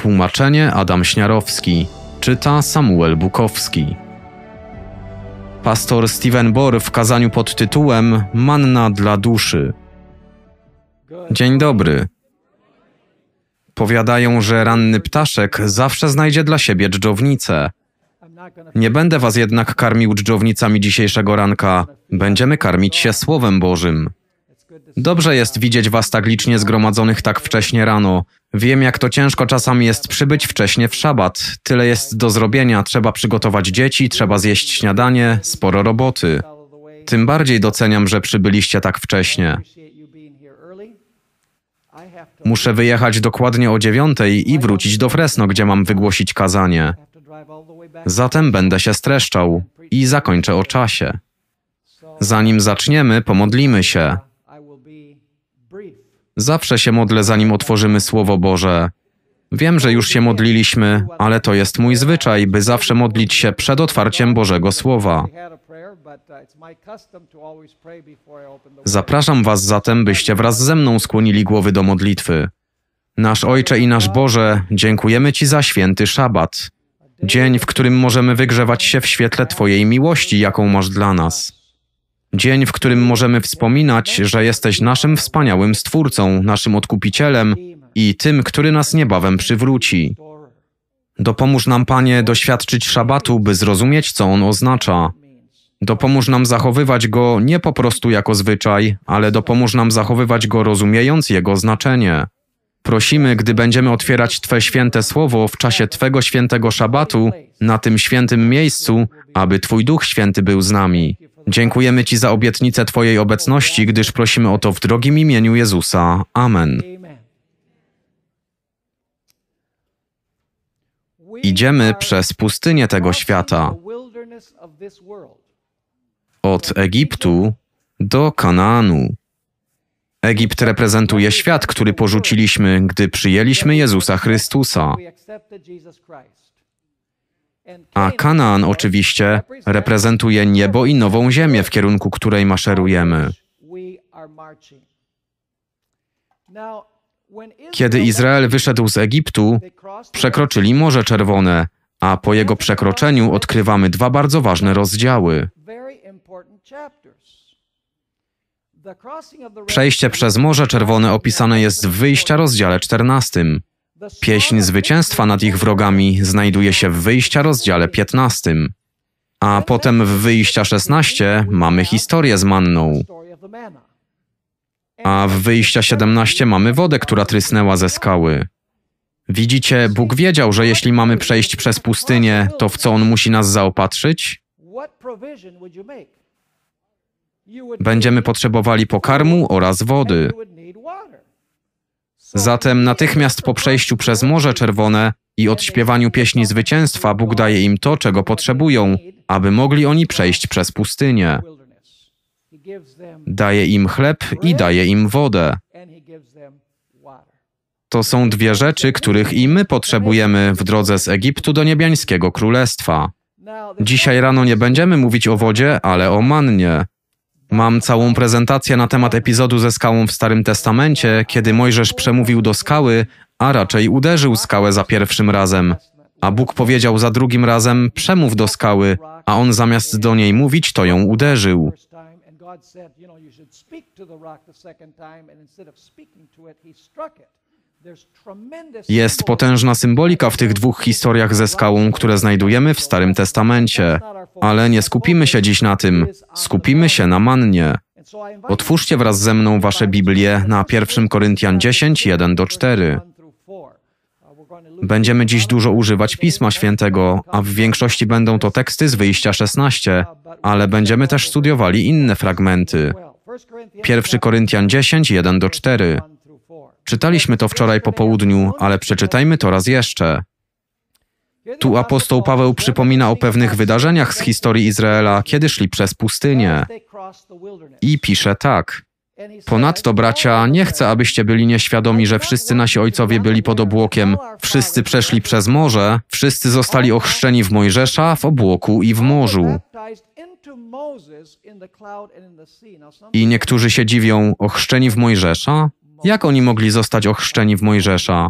Tłumaczenie Adam Śniarowski. Czyta Samuel Bukowski. Pastor Steven Bohr w kazaniu pod tytułem Manna dla duszy. Dzień dobry. Powiadają, że ranny ptaszek zawsze znajdzie dla siebie dżdżownicę. Nie będę was jednak karmił dżdżownicami dzisiejszego ranka. Będziemy karmić się Słowem Bożym. Dobrze jest widzieć Was tak licznie zgromadzonych tak wcześnie rano. Wiem, jak to ciężko czasami jest przybyć wcześnie w szabat. Tyle jest do zrobienia, trzeba przygotować dzieci, trzeba zjeść śniadanie, sporo roboty. Tym bardziej doceniam, że przybyliście tak wcześnie. Muszę wyjechać dokładnie o dziewiątej i wrócić do Fresno, gdzie mam wygłosić kazanie. Zatem będę się streszczał i zakończę o czasie. Zanim zaczniemy, pomodlimy się. Zawsze się modlę, zanim otworzymy Słowo Boże. Wiem, że już się modliliśmy, ale to jest mój zwyczaj, by zawsze modlić się przed otwarciem Bożego Słowa. Zapraszam Was zatem, byście wraz ze mną skłonili głowy do modlitwy. Nasz Ojcze i nasz Boże, dziękujemy Ci za święty Szabat, dzień, w którym możemy wygrzewać się w świetle Twojej miłości, jaką masz dla nas. Dzień, w którym możemy wspominać, że jesteś naszym wspaniałym Stwórcą, naszym Odkupicielem i tym, który nas niebawem przywróci. Dopomóż nam, Panie, doświadczyć szabatu, by zrozumieć, co on oznacza. Dopomóż nam zachowywać go nie po prostu jako zwyczaj, ale dopomóż nam zachowywać go rozumiejąc jego znaczenie. Prosimy, gdy będziemy otwierać Twe święte słowo w czasie Twego świętego szabatu, na tym świętym miejscu, aby Twój Duch Święty był z nami. Dziękujemy Ci za obietnicę Twojej obecności, gdyż prosimy o to w drogim imieniu Jezusa. Amen. Idziemy przez pustynię tego świata, od Egiptu do Kanaanu. Egipt reprezentuje świat, który porzuciliśmy, gdy przyjęliśmy Jezusa Chrystusa. A Kanaan oczywiście reprezentuje niebo i nową ziemię, w kierunku której maszerujemy. Kiedy Izrael wyszedł z Egiptu, przekroczyli Morze Czerwone, a po jego przekroczeniu odkrywamy dwa bardzo ważne rozdziały. Przejście przez Morze Czerwone opisane jest w wyjścia rozdziale 14. Pieśń zwycięstwa nad ich wrogami znajduje się w wyjścia rozdziale 15. A potem w wyjścia 16 mamy historię z manną. A w wyjścia 17 mamy wodę, która trysnęła ze skały. Widzicie, Bóg wiedział, że jeśli mamy przejść przez pustynię, to w co On musi nas zaopatrzyć? Będziemy potrzebowali pokarmu oraz wody. Zatem natychmiast po przejściu przez Morze Czerwone i odśpiewaniu pieśni zwycięstwa Bóg daje im to, czego potrzebują, aby mogli oni przejść przez pustynię. Daje im chleb i daje im wodę. To są dwie rzeczy, których i my potrzebujemy w drodze z Egiptu do niebiańskiego królestwa. Dzisiaj rano nie będziemy mówić o wodzie, ale o mannie. Mam całą prezentację na temat epizodu ze skałą w Starym Testamencie, kiedy Mojżesz przemówił do skały, a raczej uderzył skałę za pierwszym razem. A Bóg powiedział za drugim razem: Przemów do skały, a on zamiast do niej mówić, to ją uderzył. God said, you know, you should speak to the rock the second time, and instead of speaking to it, he struck it. Jest potężna symbolika w tych dwóch historiach ze skałą, które znajdujemy w Starym Testamencie, ale nie skupimy się dziś na tym, skupimy się na mannie. Otwórzcie wraz ze mną wasze Biblię na 1 Koryntian 10, 1 do 4. Będziemy dziś dużo używać Pisma Świętego, a w większości będą to teksty z wyjścia 16, ale będziemy też studiowali inne fragmenty. 1 Koryntian 10, 1 do 4. Czytaliśmy to wczoraj po południu, ale przeczytajmy to raz jeszcze. Tu apostoł Paweł przypomina o pewnych wydarzeniach z historii Izraela, kiedy szli przez pustynię. I pisze tak. Ponadto, bracia, nie chcę, abyście byli nieświadomi, że wszyscy nasi ojcowie byli pod obłokiem, wszyscy przeszli przez morze, wszyscy zostali ochrzczeni w Mojżesza, w obłoku i w morzu. I niektórzy się dziwią, ochrzczeni w Mojżesza? Jak oni mogli zostać ochrzczeni w Mojżesza?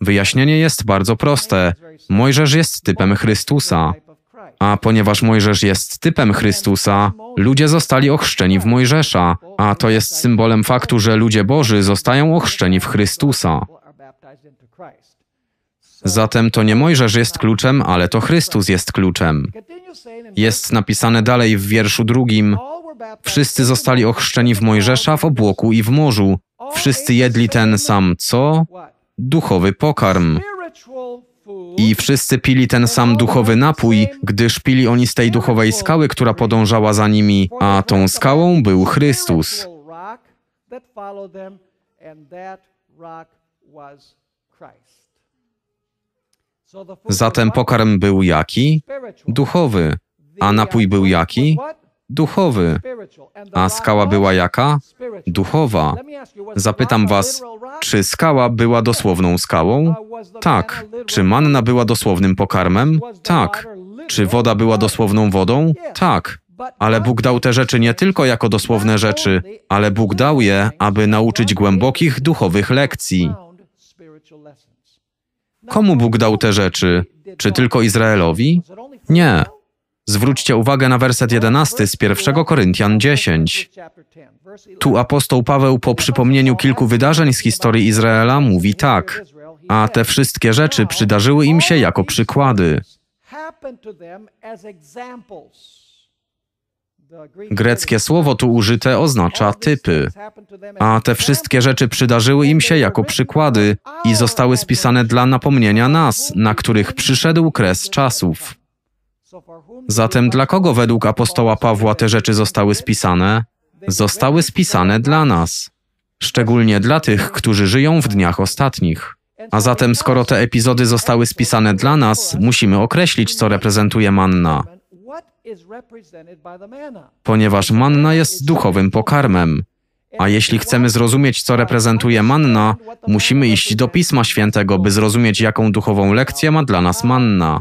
Wyjaśnienie jest bardzo proste. Mojżesz jest typem Chrystusa. A ponieważ Mojżesz jest typem Chrystusa, ludzie zostali ochrzczeni w Mojżesza, a to jest symbolem faktu, że ludzie Boży zostają ochrzczeni w Chrystusa. Zatem to nie Mojżesz jest kluczem, ale to Chrystus jest kluczem. Jest napisane dalej w wierszu drugim: Wszyscy zostali ochrzczeni w Mojżesza, w obłoku i w morzu, Wszyscy jedli ten sam co? Duchowy pokarm. I wszyscy pili ten sam duchowy napój, gdyż pili oni z tej duchowej skały, która podążała za nimi, a tą skałą był Chrystus. Zatem pokarm był jaki? Duchowy. A napój był jaki? duchowy. A skała była jaka? Duchowa. Zapytam was, czy skała była dosłowną skałą? Tak. Czy manna była dosłownym pokarmem? Tak. Czy woda była dosłowną wodą? Tak. Ale Bóg dał te rzeczy nie tylko jako dosłowne rzeczy, ale Bóg dał je, aby nauczyć głębokich duchowych lekcji. Komu Bóg dał te rzeczy? Czy tylko Izraelowi? Nie. Zwróćcie uwagę na werset 11 z 1 Koryntian 10. Tu apostoł Paweł po przypomnieniu kilku wydarzeń z historii Izraela mówi tak: A te wszystkie rzeczy przydarzyły im się jako przykłady. Greckie słowo tu użyte oznacza typy, a te wszystkie rzeczy przydarzyły im się jako przykłady i zostały spisane dla napomnienia nas, na których przyszedł kres czasów. Zatem dla kogo według apostoła Pawła te rzeczy zostały spisane? Zostały spisane dla nas, szczególnie dla tych, którzy żyją w dniach ostatnich. A zatem, skoro te epizody zostały spisane dla nas, musimy określić, co reprezentuje manna. Ponieważ manna jest duchowym pokarmem. A jeśli chcemy zrozumieć, co reprezentuje manna, musimy iść do Pisma Świętego, by zrozumieć, jaką duchową lekcję ma dla nas manna.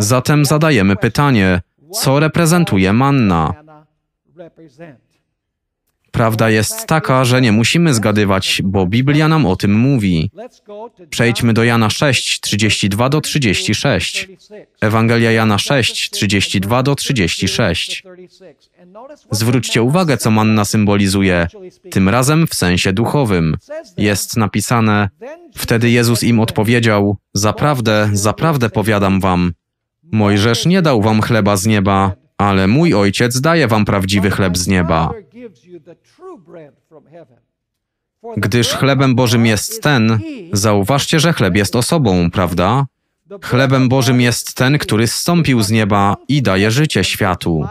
Zatem zadajemy pytanie, co reprezentuje manna? Prawda jest taka, że nie musimy zgadywać, bo Biblia nam o tym mówi. Przejdźmy do Jana 6, 32 do 36. Ewangelia Jana 6, 32 do 36. Zwróćcie uwagę, co manna symbolizuje, tym razem w sensie duchowym. Jest napisane: Wtedy Jezus im odpowiedział: Zaprawdę, zaprawdę powiadam wam, Mojżesz nie dał wam chleba z nieba, ale mój ojciec daje wam prawdziwy chleb z nieba. Gdyż chlebem Bożym jest ten, zauważcie, że chleb jest osobą, prawda? Chlebem Bożym jest ten, który zstąpił z nieba i daje życie światu.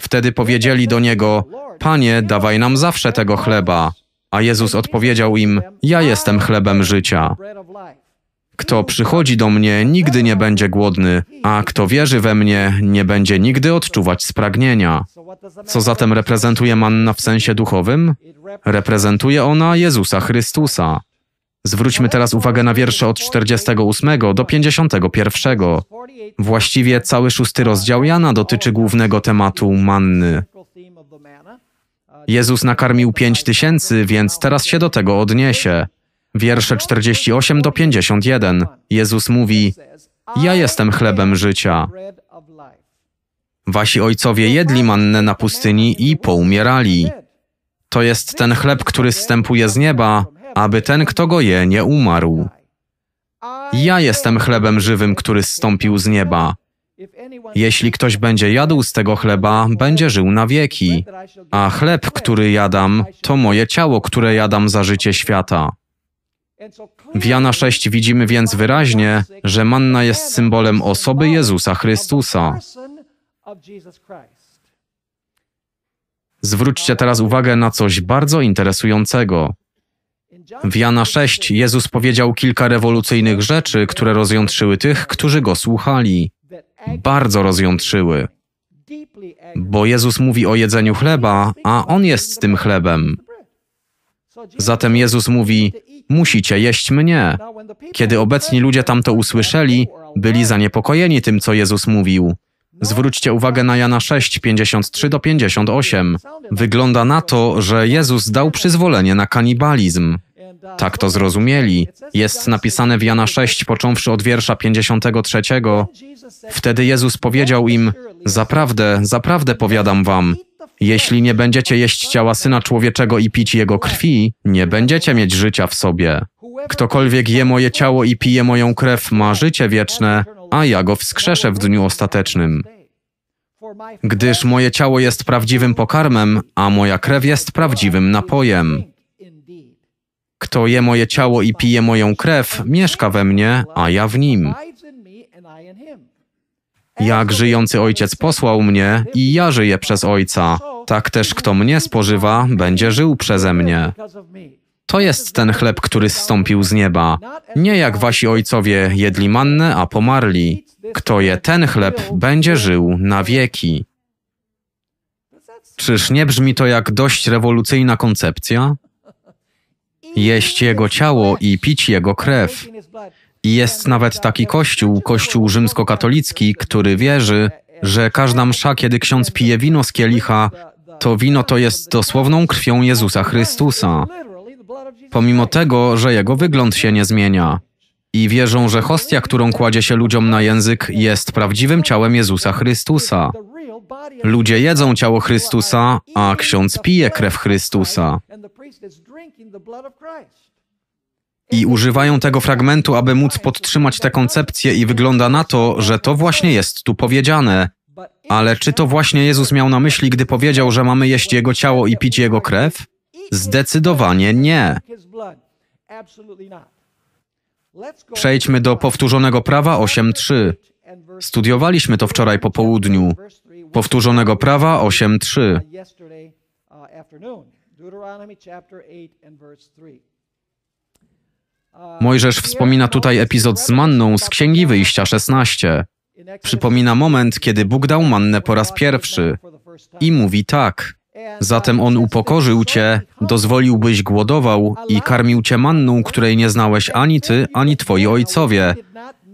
Wtedy powiedzieli do niego: Panie, dawaj nam zawsze tego chleba. A Jezus odpowiedział im: Ja jestem chlebem życia. Kto przychodzi do mnie, nigdy nie będzie głodny, a kto wierzy we mnie, nie będzie nigdy odczuwać spragnienia. Co zatem reprezentuje manna w sensie duchowym? Reprezentuje ona Jezusa Chrystusa. Zwróćmy teraz uwagę na wiersze od 48 do 51. Właściwie cały szósty rozdział Jana dotyczy głównego tematu manny. Jezus nakarmił pięć tysięcy, więc teraz się do tego odniesie. Wiersze 48 do 51. Jezus mówi: Ja jestem chlebem życia. Wasi ojcowie jedli mannę na pustyni i poumierali. To jest ten chleb, który zstępuje z nieba, aby ten, kto go je, nie umarł. Ja jestem chlebem żywym, który zstąpił z nieba. Jeśli ktoś będzie jadł z tego chleba, będzie żył na wieki, a chleb, który jadam, to moje ciało, które jadam za życie świata. W Jana 6 widzimy więc wyraźnie, że manna jest symbolem osoby Jezusa Chrystusa. Zwróćcie teraz uwagę na coś bardzo interesującego. W Jana 6 Jezus powiedział kilka rewolucyjnych rzeczy, które rozjątrzyły tych, którzy go słuchali. Bardzo rozjątrzyły. Bo Jezus mówi o jedzeniu chleba, a on jest tym chlebem. Zatem Jezus mówi: musicie jeść mnie. Kiedy obecni ludzie tam to usłyszeli, byli zaniepokojeni tym, co Jezus mówił. Zwróćcie uwagę na Jana 6, 53 do 58. Wygląda na to, że Jezus dał przyzwolenie na kanibalizm. Tak to zrozumieli. Jest napisane w Jana 6, począwszy od wiersza 53. Wtedy Jezus powiedział im: Zaprawdę, zaprawdę powiadam wam, jeśli nie będziecie jeść ciała syna człowieczego i pić jego krwi, nie będziecie mieć życia w sobie. Ktokolwiek je moje ciało i pije moją krew, ma życie wieczne, a ja go wskrzeszę w dniu ostatecznym. Gdyż moje ciało jest prawdziwym pokarmem, a moja krew jest prawdziwym napojem. Kto je moje ciało i pije moją krew, mieszka we mnie, a ja w nim. Jak żyjący ojciec posłał mnie i ja żyję przez ojca, tak też kto mnie spożywa, będzie żył przeze mnie. To jest ten chleb, który zstąpił z nieba. Nie jak wasi ojcowie jedli mannę, a pomarli. Kto je ten chleb, będzie żył na wieki. Czyż nie brzmi to jak dość rewolucyjna koncepcja? Jeść jego ciało i pić jego krew. Jest nawet taki kościół, kościół rzymskokatolicki, który wierzy, że każda msza, kiedy ksiądz pije wino z kielicha, to wino to jest dosłowną krwią Jezusa Chrystusa, pomimo tego, że jego wygląd się nie zmienia. I wierzą, że hostia, którą kładzie się ludziom na język, jest prawdziwym ciałem Jezusa Chrystusa. Ludzie jedzą ciało Chrystusa, a ksiądz pije krew Chrystusa. I używają tego fragmentu, aby móc podtrzymać tę koncepcję, i wygląda na to, że to właśnie jest tu powiedziane. Ale czy to właśnie Jezus miał na myśli, gdy powiedział, że mamy jeść Jego ciało i pić Jego krew? Zdecydowanie nie. Przejdźmy do powtórzonego prawa 8.3. Studiowaliśmy to wczoraj po południu. Powtórzonego prawa 8.3. Mojżesz wspomina tutaj epizod z manną z Księgi Wyjścia 16. Przypomina moment, kiedy Bóg dał mannę po raz pierwszy i mówi tak. Zatem on upokorzył cię, dozwolił byś głodował i karmił cię manną, której nie znałeś ani ty, ani twoi ojcowie.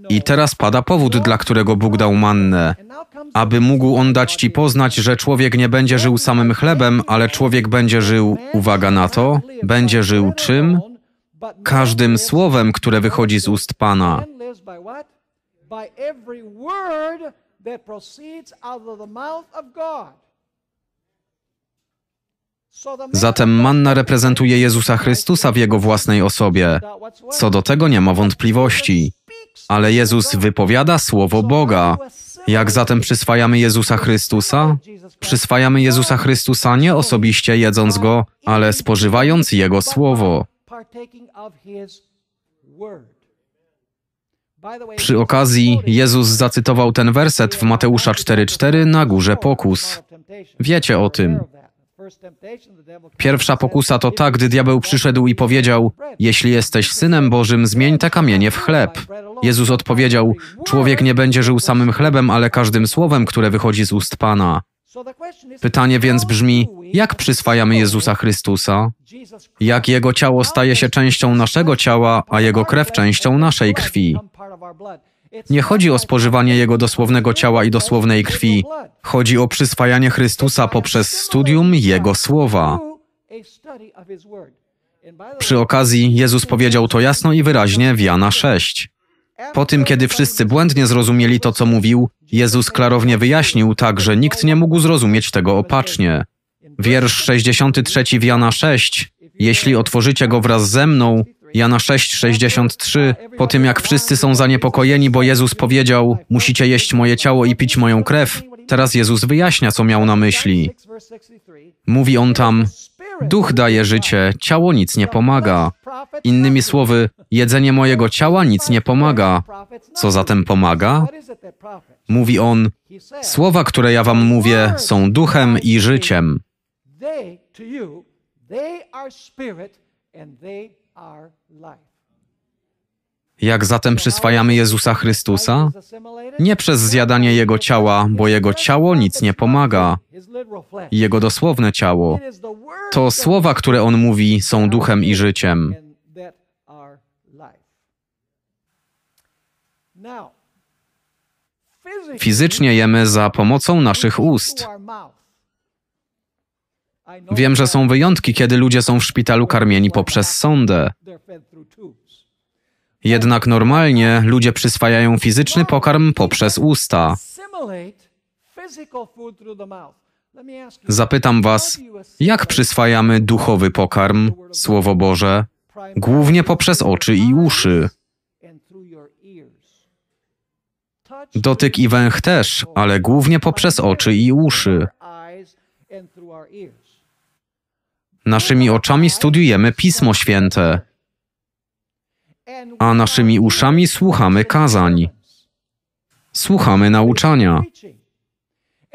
I teraz pada powód, dla którego Bóg dał mannę. Aby mógł on dać ci poznać, że człowiek nie będzie żył samym chlebem, ale człowiek będzie żył, uwaga na to, będzie żył czym? każdym słowem, które wychodzi z ust Pana. Zatem manna reprezentuje Jezusa Chrystusa w jego własnej osobie. Co do tego nie ma wątpliwości. Ale Jezus wypowiada słowo Boga. Jak zatem przyswajamy Jezusa Chrystusa? Przyswajamy Jezusa Chrystusa nie osobiście jedząc go, ale spożywając jego słowo. Przy okazji Jezus zacytował ten werset w Mateusza 4:4 na górze pokus. Wiecie o tym. Pierwsza pokusa to ta, gdy diabeł przyszedł i powiedział: Jeśli jesteś synem Bożym, zmień te kamienie w chleb. Jezus odpowiedział: Człowiek nie będzie żył samym chlebem, ale każdym słowem, które wychodzi z ust Pana. Pytanie więc brzmi, jak przyswajamy Jezusa Chrystusa? Jak Jego ciało staje się częścią naszego ciała, a Jego krew częścią naszej krwi? Nie chodzi o spożywanie Jego dosłownego ciała i dosłownej krwi. Chodzi o przyswajanie Chrystusa poprzez studium Jego słowa. Przy okazji Jezus powiedział to jasno i wyraźnie w Jana 6. Po tym, kiedy wszyscy błędnie zrozumieli to, co mówił, Jezus klarownie wyjaśnił tak, że nikt nie mógł zrozumieć tego opacznie. Wiersz 63 w Jana 6. Jeśli otworzycie go wraz ze mną, Jana 63, po tym jak wszyscy są zaniepokojeni, bo Jezus powiedział: Musicie jeść moje ciało i pić moją krew. Teraz Jezus wyjaśnia, co miał na myśli. Mówi on tam: Duch daje życie, ciało nic nie pomaga. Innymi słowy, jedzenie mojego ciała nic nie pomaga. Co zatem pomaga? Mówi on: Słowa, które ja wam mówię, są duchem i życiem. They to are spirit and they are life. Jak zatem przyswajamy Jezusa Chrystusa? Nie przez zjadanie Jego ciała, bo Jego ciało nic nie pomaga. Jego dosłowne ciało. To słowa, które On mówi, są duchem i życiem. Fizycznie jemy za pomocą naszych ust. Wiem, że są wyjątki, kiedy ludzie są w szpitalu karmieni poprzez sondę. Jednak normalnie ludzie przyswajają fizyczny pokarm poprzez usta. Zapytam Was, jak przyswajamy duchowy pokarm, Słowo Boże, głównie poprzez oczy i uszy? Dotyk i węch też, ale głównie poprzez oczy i uszy. Naszymi oczami studiujemy Pismo Święte a naszymi uszami słuchamy kazań. Słuchamy nauczania.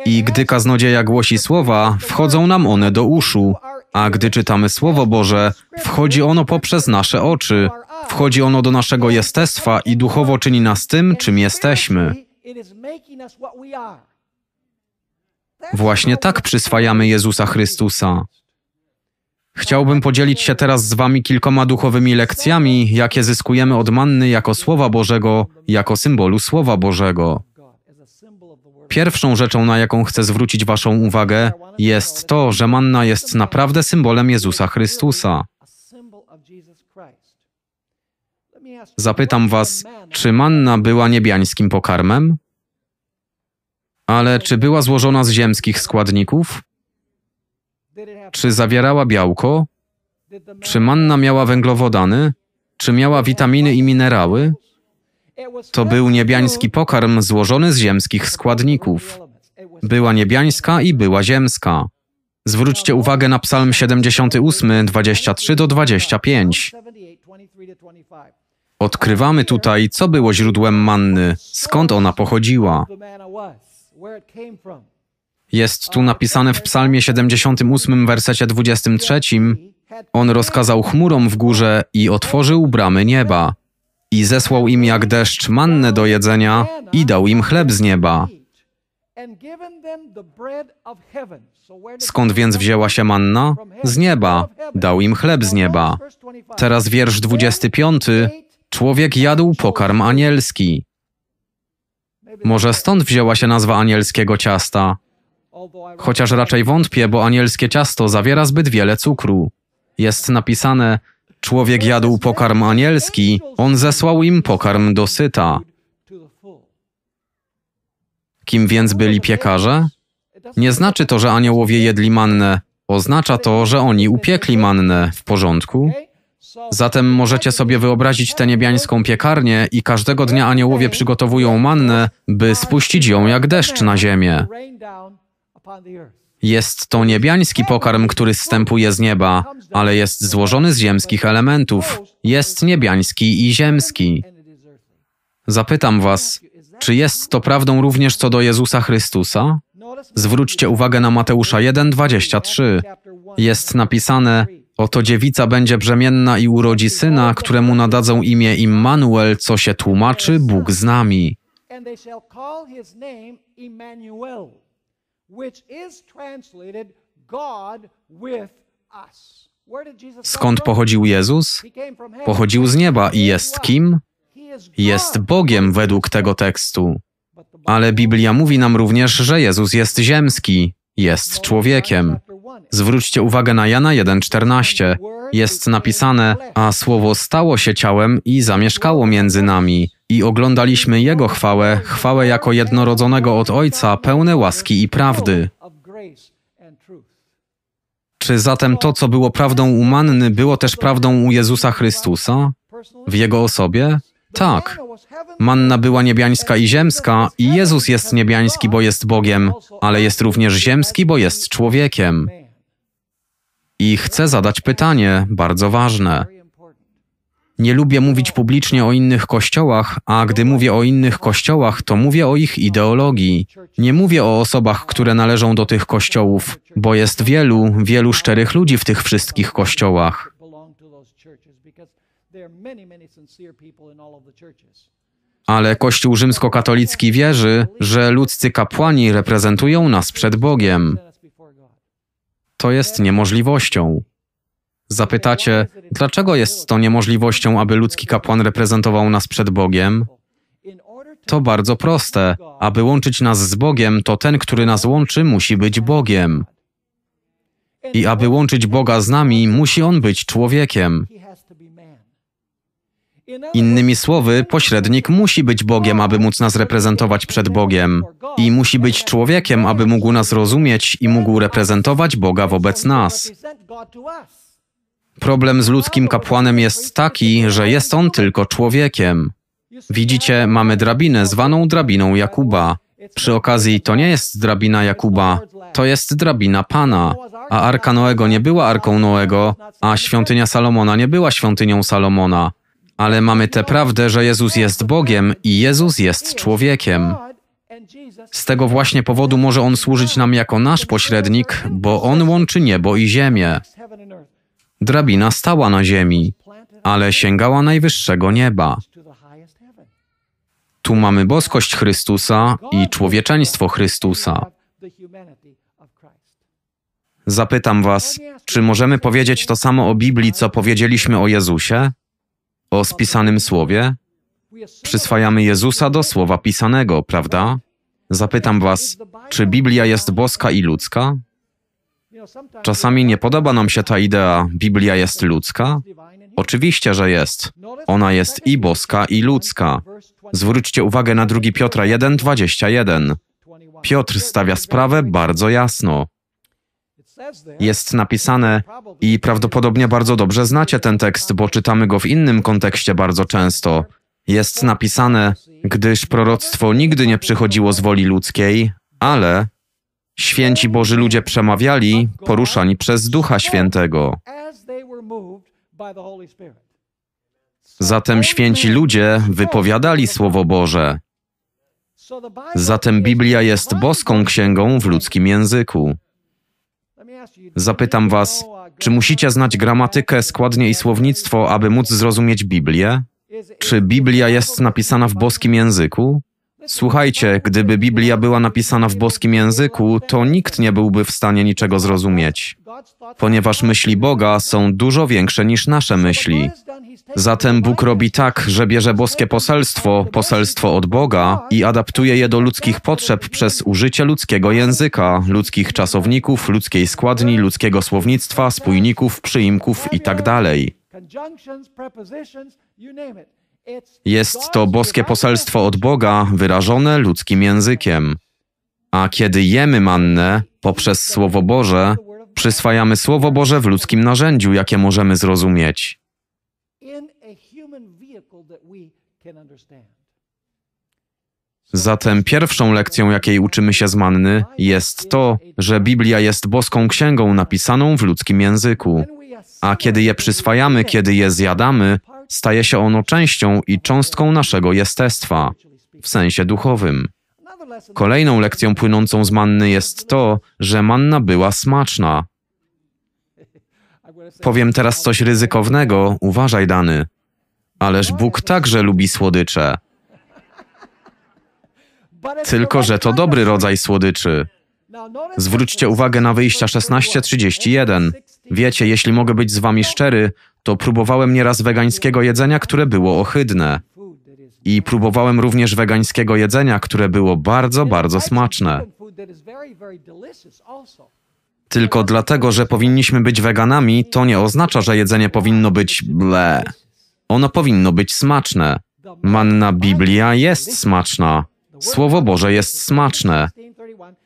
I gdy kaznodzieja głosi słowa, wchodzą nam one do uszu, a gdy czytamy Słowo Boże, wchodzi ono poprzez nasze oczy, wchodzi ono do naszego jestestwa i duchowo czyni nas tym, czym jesteśmy. Właśnie tak przyswajamy Jezusa Chrystusa. Chciałbym podzielić się teraz z Wami kilkoma duchowymi lekcjami, jakie zyskujemy od manny jako Słowa Bożego, jako symbolu Słowa Bożego. Pierwszą rzeczą, na jaką chcę zwrócić Waszą uwagę, jest to, że manna jest naprawdę symbolem Jezusa Chrystusa. Zapytam Was, czy manna była niebiańskim pokarmem? Ale czy była złożona z ziemskich składników? czy zawierała białko, czy manna miała węglowodany, czy miała witaminy i minerały. To był niebiański pokarm złożony z ziemskich składników. Była niebiańska i była ziemska. Zwróćcie uwagę na Psalm 78, 23 25. Odkrywamy tutaj, co było źródłem manny, skąd ona pochodziła. Jest tu napisane w Psalmie 78, wersecie 23: On rozkazał chmurom w górze i otworzył bramy nieba, i zesłał im jak deszcz mannę do jedzenia, i dał im chleb z nieba. Skąd więc wzięła się manna? Z nieba. Dał im chleb z nieba. Teraz wiersz 25. Człowiek jadł pokarm anielski. Może stąd wzięła się nazwa anielskiego ciasta. Chociaż raczej wątpię, bo anielskie ciasto zawiera zbyt wiele cukru. Jest napisane: Człowiek jadł pokarm anielski, on zesłał im pokarm do syta. Kim więc byli piekarze? Nie znaczy to, że aniołowie jedli mannę, oznacza to, że oni upiekli mannę w porządku. Zatem możecie sobie wyobrazić tę niebiańską piekarnię i każdego dnia aniołowie przygotowują mannę, by spuścić ją jak deszcz na ziemię. Jest to niebiański pokarm, który zstępuje z nieba, ale jest złożony z ziemskich elementów. Jest niebiański i ziemski. Zapytam Was, czy jest to prawdą również co do Jezusa Chrystusa? Zwróćcie uwagę na Mateusza 1:23. Jest napisane: Oto dziewica będzie brzemienna i urodzi syna, któremu nadadzą imię Immanuel, co się tłumaczy Bóg z nami. Skąd pochodził Jezus? Pochodził z nieba i jest kim? Jest Bogiem według tego tekstu. Ale Biblia mówi nam również, że Jezus jest ziemski, jest człowiekiem. Zwróćcie uwagę na Jana 1,14. Jest napisane, a słowo stało się ciałem i zamieszkało między nami. I oglądaliśmy Jego chwałę, chwałę jako jednorodzonego od Ojca, pełne łaski i prawdy. Czy zatem to, co było prawdą u Manny, było też prawdą u Jezusa Chrystusa? W Jego osobie? Tak. Manna była niebiańska i ziemska, i Jezus jest niebiański, bo jest Bogiem, ale jest również ziemski, bo jest człowiekiem. I chcę zadać pytanie, bardzo ważne. Nie lubię mówić publicznie o innych kościołach, a gdy mówię o innych kościołach, to mówię o ich ideologii. Nie mówię o osobach, które należą do tych kościołów, bo jest wielu, wielu szczerych ludzi w tych wszystkich kościołach. Ale Kościół rzymskokatolicki wierzy, że ludzcy kapłani reprezentują nas przed Bogiem to jest niemożliwością. Zapytacie, dlaczego jest to niemożliwością, aby ludzki kapłan reprezentował nas przed Bogiem? To bardzo proste. Aby łączyć nas z Bogiem, to ten, który nas łączy, musi być Bogiem. I aby łączyć Boga z nami, musi on być człowiekiem. Innymi słowy, pośrednik musi być Bogiem, aby móc nas reprezentować przed Bogiem, i musi być człowiekiem, aby mógł nas rozumieć i mógł reprezentować Boga wobec nas. Problem z ludzkim kapłanem jest taki, że jest on tylko człowiekiem. Widzicie, mamy drabinę zwaną drabiną Jakuba. Przy okazji, to nie jest drabina Jakuba, to jest drabina Pana. A arka Noego nie była arką Noego, a świątynia Salomona nie była świątynią Salomona ale mamy tę prawdę, że Jezus jest Bogiem i Jezus jest człowiekiem. Z tego właśnie powodu może On służyć nam jako nasz pośrednik, bo On łączy niebo i ziemię. Drabina stała na ziemi, ale sięgała najwyższego nieba. Tu mamy boskość Chrystusa i człowieczeństwo Chrystusa. Zapytam Was, czy możemy powiedzieć to samo o Biblii, co powiedzieliśmy o Jezusie? o spisanym słowie? Przyswajamy Jezusa do słowa pisanego, prawda? Zapytam was, czy Biblia jest boska i ludzka? Czasami nie podoba nam się ta idea, Biblia jest ludzka? Oczywiście, że jest. Ona jest i boska, i ludzka. Zwróćcie uwagę na 2 Piotra 1:21. Piotr stawia sprawę bardzo jasno jest napisane i prawdopodobnie bardzo dobrze znacie ten tekst, bo czytamy go w innym kontekście bardzo często. Jest napisane, gdyż proroctwo nigdy nie przychodziło z woli ludzkiej, ale święci Boży ludzie przemawiali, poruszani przez Ducha Świętego. Zatem święci ludzie wypowiadali Słowo Boże. Zatem Biblia jest boską księgą w ludzkim języku. Zapytam was, czy musicie znać gramatykę, składnie i słownictwo, aby móc zrozumieć Biblię? Czy Biblia jest napisana w boskim języku? Słuchajcie, gdyby Biblia była napisana w boskim języku, to nikt nie byłby w stanie niczego zrozumieć, ponieważ myśli Boga są dużo większe niż nasze myśli. Zatem Bóg robi tak, że bierze boskie poselstwo, poselstwo od Boga i adaptuje je do ludzkich potrzeb przez użycie ludzkiego języka, ludzkich czasowników, ludzkiej składni, ludzkiego słownictwa, spójników, przyimków itd. Tak jest to boskie poselstwo od Boga wyrażone ludzkim językiem. A kiedy jemy mannę poprzez Słowo Boże, przyswajamy Słowo Boże w ludzkim narzędziu, jakie możemy zrozumieć. Zatem pierwszą lekcją, jakiej uczymy się z manny, jest to, że Biblia jest boską księgą napisaną w ludzkim języku. A kiedy je przyswajamy, kiedy je zjadamy, Staje się ono częścią i cząstką naszego jestestwa, w sensie duchowym. Kolejną lekcją płynącą z manny jest to, że manna była smaczna. Powiem teraz coś ryzykownego, uważaj dany. Ależ Bóg także lubi słodycze. Tylko, że to dobry rodzaj słodyczy. Zwróćcie uwagę na wyjścia 16:31. Wiecie, jeśli mogę być z wami szczery, to próbowałem nieraz wegańskiego jedzenia, które było ohydne. I próbowałem również wegańskiego jedzenia, które było bardzo, bardzo smaczne. Tylko dlatego, że powinniśmy być weganami, to nie oznacza, że jedzenie powinno być ble. Ono powinno być smaczne. Manna Biblia jest smaczna. Słowo Boże jest smaczne.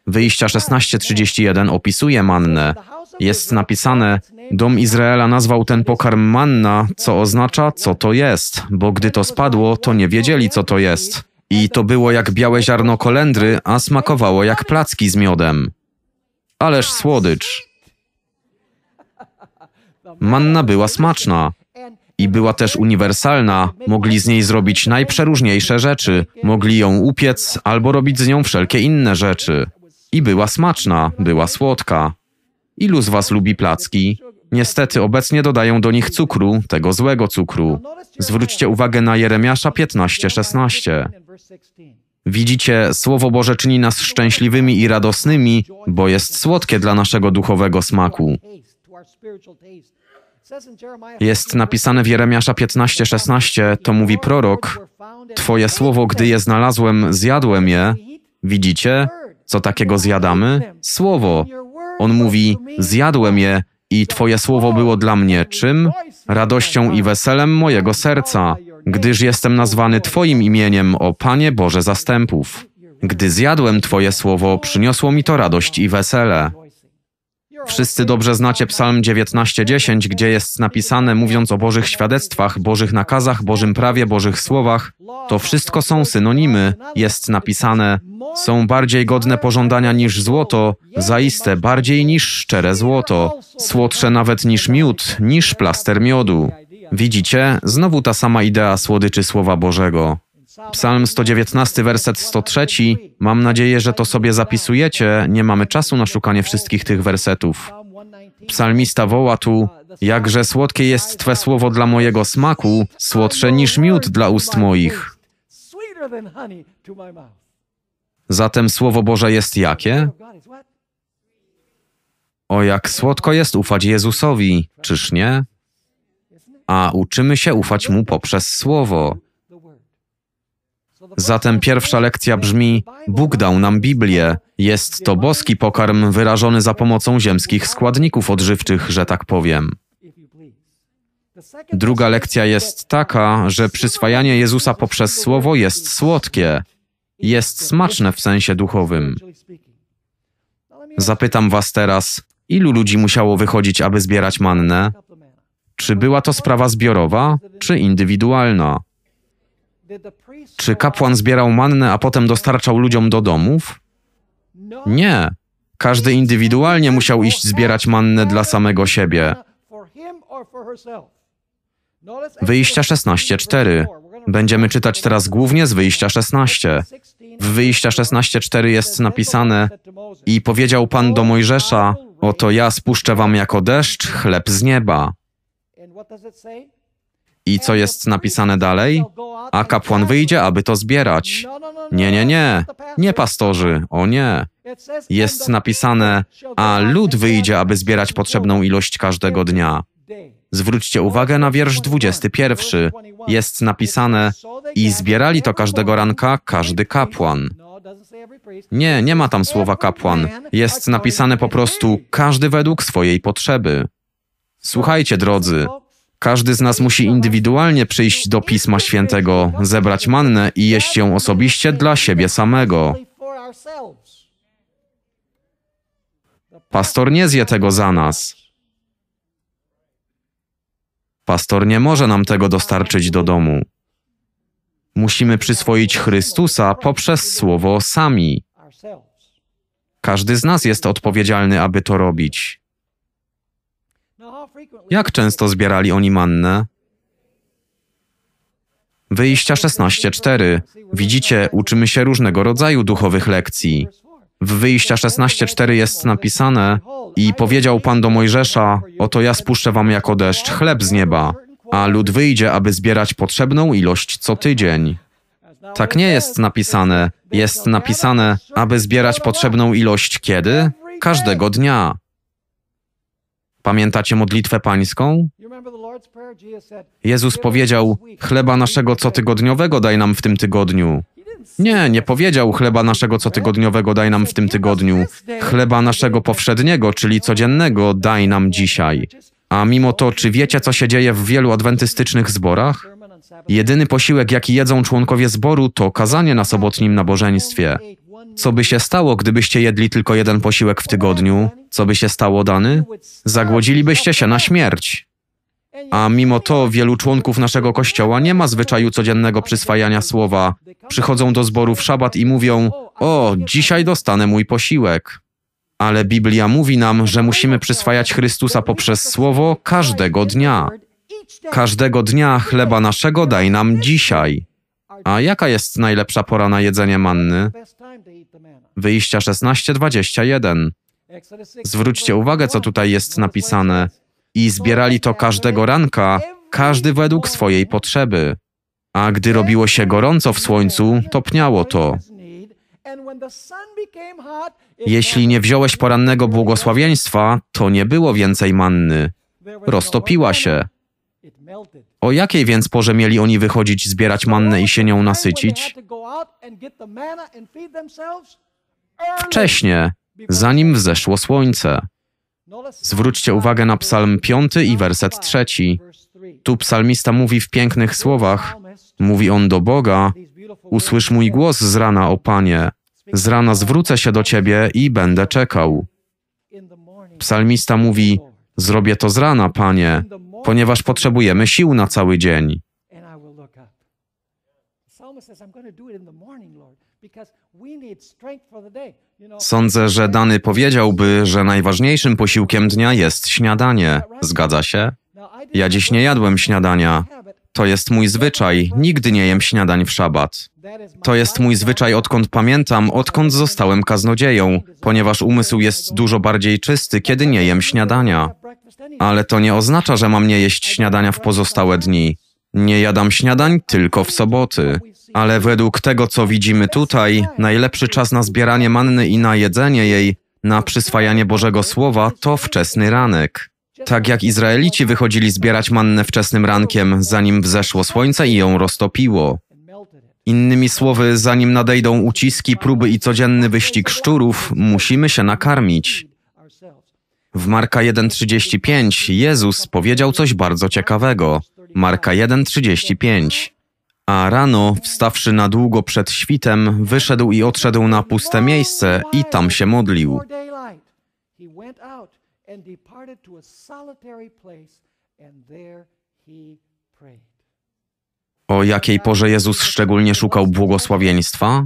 Wyjścia 16:31 opisuje mannę. Jest napisane: Dom Izraela nazwał ten pokarm manna, co oznacza, co to jest, bo gdy to spadło, to nie wiedzieli, co to jest. I to było jak białe ziarno kolendry, a smakowało jak placki z miodem. Ależ słodycz. Manna była smaczna i była też uniwersalna. Mogli z niej zrobić najprzeróżniejsze rzeczy. Mogli ją upiec albo robić z nią wszelkie inne rzeczy. I była smaczna, była słodka. Ilu z was lubi placki? Niestety obecnie dodają do nich cukru, tego złego cukru. Zwróćcie uwagę na Jeremiasza 15:16. Widzicie, Słowo Boże czyni nas szczęśliwymi i radosnymi, bo jest słodkie dla naszego duchowego smaku. Jest napisane w Jeremiasza 15:16, to mówi prorok: Twoje słowo, gdy je znalazłem, zjadłem je. Widzicie, co takiego zjadamy? Słowo, on mówi: Zjadłem je i Twoje słowo było dla mnie czym? Radością i weselem mojego serca, gdyż jestem nazwany Twoim imieniem, o Panie Boże zastępów. Gdy zjadłem Twoje słowo, przyniosło mi to radość i wesele. Wszyscy dobrze znacie Psalm 19:10, gdzie jest napisane, mówiąc o Bożych świadectwach, Bożych nakazach, Bożym prawie, Bożych słowach. To wszystko są synonimy, jest napisane. Są bardziej godne pożądania niż złoto, zaiste bardziej niż szczere złoto, słodsze nawet niż miód, niż plaster miodu. Widzicie, znowu ta sama idea słodyczy Słowa Bożego. Psalm 119, werset 103. Mam nadzieję, że to sobie zapisujecie. Nie mamy czasu na szukanie wszystkich tych wersetów. Psalmista woła tu: Jakże słodkie jest Twe słowo dla mojego smaku, słodsze niż miód dla ust moich. Zatem Słowo Boże jest jakie? O, jak słodko jest ufać Jezusowi, czyż nie? A uczymy się ufać Mu poprzez Słowo. Zatem pierwsza lekcja brzmi: Bóg dał nam Biblię. Jest to boski pokarm wyrażony za pomocą ziemskich składników odżywczych, że tak powiem. Druga lekcja jest taka, że przyswajanie Jezusa poprzez słowo jest słodkie, jest smaczne w sensie duchowym. Zapytam Was teraz, ilu ludzi musiało wychodzić, aby zbierać mannę? Czy była to sprawa zbiorowa, czy indywidualna? Czy kapłan zbierał mannę, a potem dostarczał ludziom do domów? Nie. Każdy indywidualnie musiał iść zbierać mannę dla samego siebie. Wyjścia 16:4. Będziemy czytać teraz głównie z wyjścia 16. W wyjścia 16:4 jest napisane: I powiedział Pan do Mojżesza: Oto ja spuszczę wam jako deszcz chleb z nieba. I co jest napisane dalej? A kapłan wyjdzie, aby to zbierać. Nie, nie, nie. Nie pastorzy. O nie. Jest napisane, a lud wyjdzie, aby zbierać potrzebną ilość każdego dnia. Zwróćcie uwagę na wiersz 21. Jest napisane: I zbierali to każdego ranka każdy kapłan. Nie, nie ma tam słowa kapłan. Jest napisane po prostu każdy według swojej potrzeby. Słuchajcie, drodzy, każdy z nas musi indywidualnie przyjść do Pisma Świętego, zebrać mannę i jeść ją osobiście dla siebie samego. Pastor nie zje tego za nas. Pastor nie może nam tego dostarczyć do domu. Musimy przyswoić Chrystusa poprzez słowo sami. Każdy z nas jest odpowiedzialny, aby to robić. Jak często zbierali oni mannę? Wyjścia 16.4. Widzicie, uczymy się różnego rodzaju duchowych lekcji. W Wyjścia 16.4 jest napisane i powiedział Pan do Mojżesza, oto ja spuszczę wam jako deszcz chleb z nieba, a lud wyjdzie, aby zbierać potrzebną ilość co tydzień. Tak nie jest napisane. Jest napisane, aby zbierać potrzebną ilość kiedy? Każdego dnia. Pamiętacie modlitwę pańską? Jezus powiedział: Chleba naszego cotygodniowego daj nam w tym tygodniu. Nie, nie powiedział chleba naszego cotygodniowego daj nam w tym tygodniu. Chleba naszego powszedniego, czyli codziennego, daj nam dzisiaj. A mimo to, czy wiecie, co się dzieje w wielu adwentystycznych zborach? Jedyny posiłek, jaki jedzą członkowie zboru, to kazanie na sobotnim nabożeństwie. Co by się stało, gdybyście jedli tylko jeden posiłek w tygodniu? Co by się stało, Dany? Zagłodzilibyście się na śmierć. A mimo to wielu członków naszego kościoła nie ma zwyczaju codziennego przyswajania słowa. Przychodzą do zboru w szabat i mówią: O, dzisiaj dostanę mój posiłek. Ale Biblia mówi nam, że musimy przyswajać Chrystusa poprzez słowo każdego dnia. Każdego dnia chleba naszego daj nam dzisiaj. A jaka jest najlepsza pora na jedzenie manny? Wyjścia 16:21. Zwróćcie uwagę, co tutaj jest napisane. I zbierali to każdego ranka, każdy według swojej potrzeby. A gdy robiło się gorąco w słońcu, topniało to. Jeśli nie wziąłeś porannego błogosławieństwa, to nie było więcej manny. Roztopiła się. O jakiej więc porze mieli oni wychodzić, zbierać mannę i się nią nasycić? wcześnie, zanim wzeszło słońce. Zwróćcie uwagę na Psalm 5 i werset 3. Tu psalmista mówi w pięknych słowach: Mówi on do Boga: Usłysz mój głos z rana, o Panie. Z rana zwrócę się do Ciebie i będę czekał. Psalmista mówi: Zrobię to z rana, Panie, ponieważ potrzebujemy sił na cały dzień. Sądzę, że Dany powiedziałby, że najważniejszym posiłkiem dnia jest śniadanie. Zgadza się? Ja dziś nie jadłem śniadania. To jest mój zwyczaj. Nigdy nie jem śniadań w szabat. To jest mój zwyczaj, odkąd pamiętam, odkąd zostałem kaznodzieją, ponieważ umysł jest dużo bardziej czysty, kiedy nie jem śniadania. Ale to nie oznacza, że mam nie jeść śniadania w pozostałe dni. Nie jadam śniadań tylko w soboty. Ale według tego, co widzimy tutaj, najlepszy czas na zbieranie manny i na jedzenie jej, na przyswajanie Bożego Słowa, to wczesny ranek. Tak jak Izraelici wychodzili zbierać mannę wczesnym rankiem, zanim wzeszło słońce i ją roztopiło. Innymi słowy, zanim nadejdą uciski, próby i codzienny wyścig szczurów, musimy się nakarmić. W Marka 1:35 Jezus powiedział coś bardzo ciekawego. Marka 1:35. A rano, wstawszy na długo przed świtem, wyszedł i odszedł na puste miejsce i tam się modlił. O jakiej porze Jezus szczególnie szukał błogosławieństwa?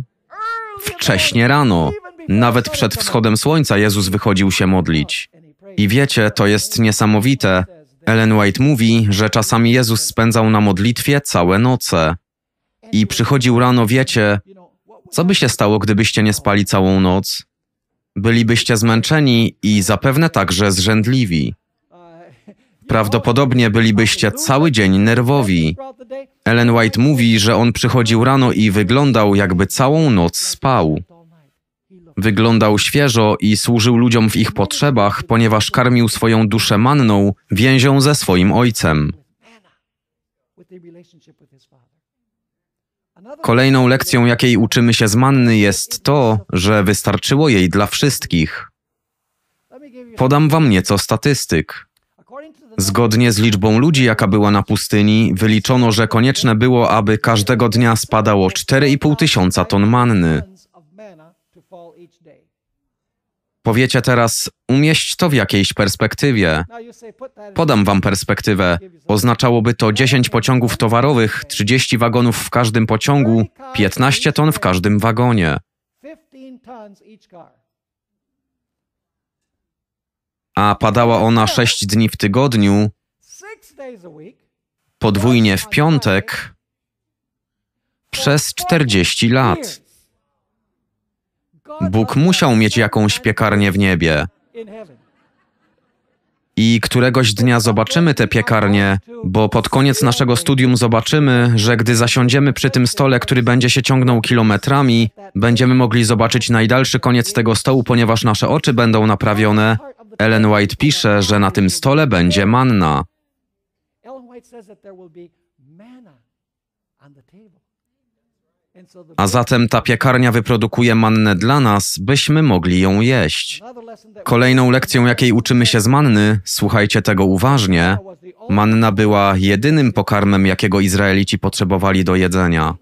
Wcześnie rano, nawet przed wschodem słońca, Jezus wychodził się modlić. I wiecie, to jest niesamowite, Ellen White mówi, że czasami Jezus spędzał na modlitwie całe noce i przychodził rano, wiecie, co by się stało, gdybyście nie spali całą noc? Bylibyście zmęczeni i zapewne także zrzędliwi. Prawdopodobnie bylibyście cały dzień nerwowi. Ellen White mówi, że on przychodził rano i wyglądał, jakby całą noc spał. Wyglądał świeżo i służył ludziom w ich potrzebach, ponieważ karmił swoją duszę manną, więzią ze swoim ojcem. Kolejną lekcją, jakiej uczymy się z manny, jest to, że wystarczyło jej dla wszystkich. Podam wam nieco statystyk. Zgodnie z liczbą ludzi, jaka była na pustyni, wyliczono, że konieczne było, aby każdego dnia spadało 4,5 tysiąca ton manny. Powiecie teraz, umieść to w jakiejś perspektywie. Podam wam perspektywę. Oznaczałoby to 10 pociągów towarowych, 30 wagonów w każdym pociągu, 15 ton w każdym wagonie. A padała ona 6 dni w tygodniu, podwójnie w piątek, przez 40 lat. Bóg musiał mieć jakąś piekarnię w niebie. I któregoś dnia zobaczymy te piekarnie, bo pod koniec naszego studium zobaczymy, że gdy zasiądziemy przy tym stole, który będzie się ciągnął kilometrami, będziemy mogli zobaczyć najdalszy koniec tego stołu, ponieważ nasze oczy będą naprawione. Ellen White pisze, że na tym stole będzie manna. Ellen White says that there will be manna on the table. A zatem ta piekarnia wyprodukuje mannę dla nas, byśmy mogli ją jeść. Kolejną lekcją, jakiej uczymy się z manny, słuchajcie tego uważnie, manna była jedynym pokarmem, jakiego Izraelici potrzebowali do jedzenia.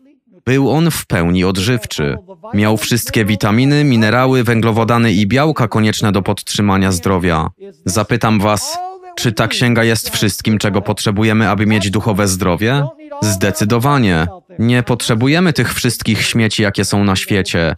Był on w pełni odżywczy. Miał wszystkie witaminy, minerały, węglowodany i białka konieczne do podtrzymania zdrowia. Zapytam was, czy ta księga jest wszystkim, czego potrzebujemy, aby mieć duchowe zdrowie? Zdecydowanie. Nie potrzebujemy tych wszystkich śmieci, jakie są na świecie.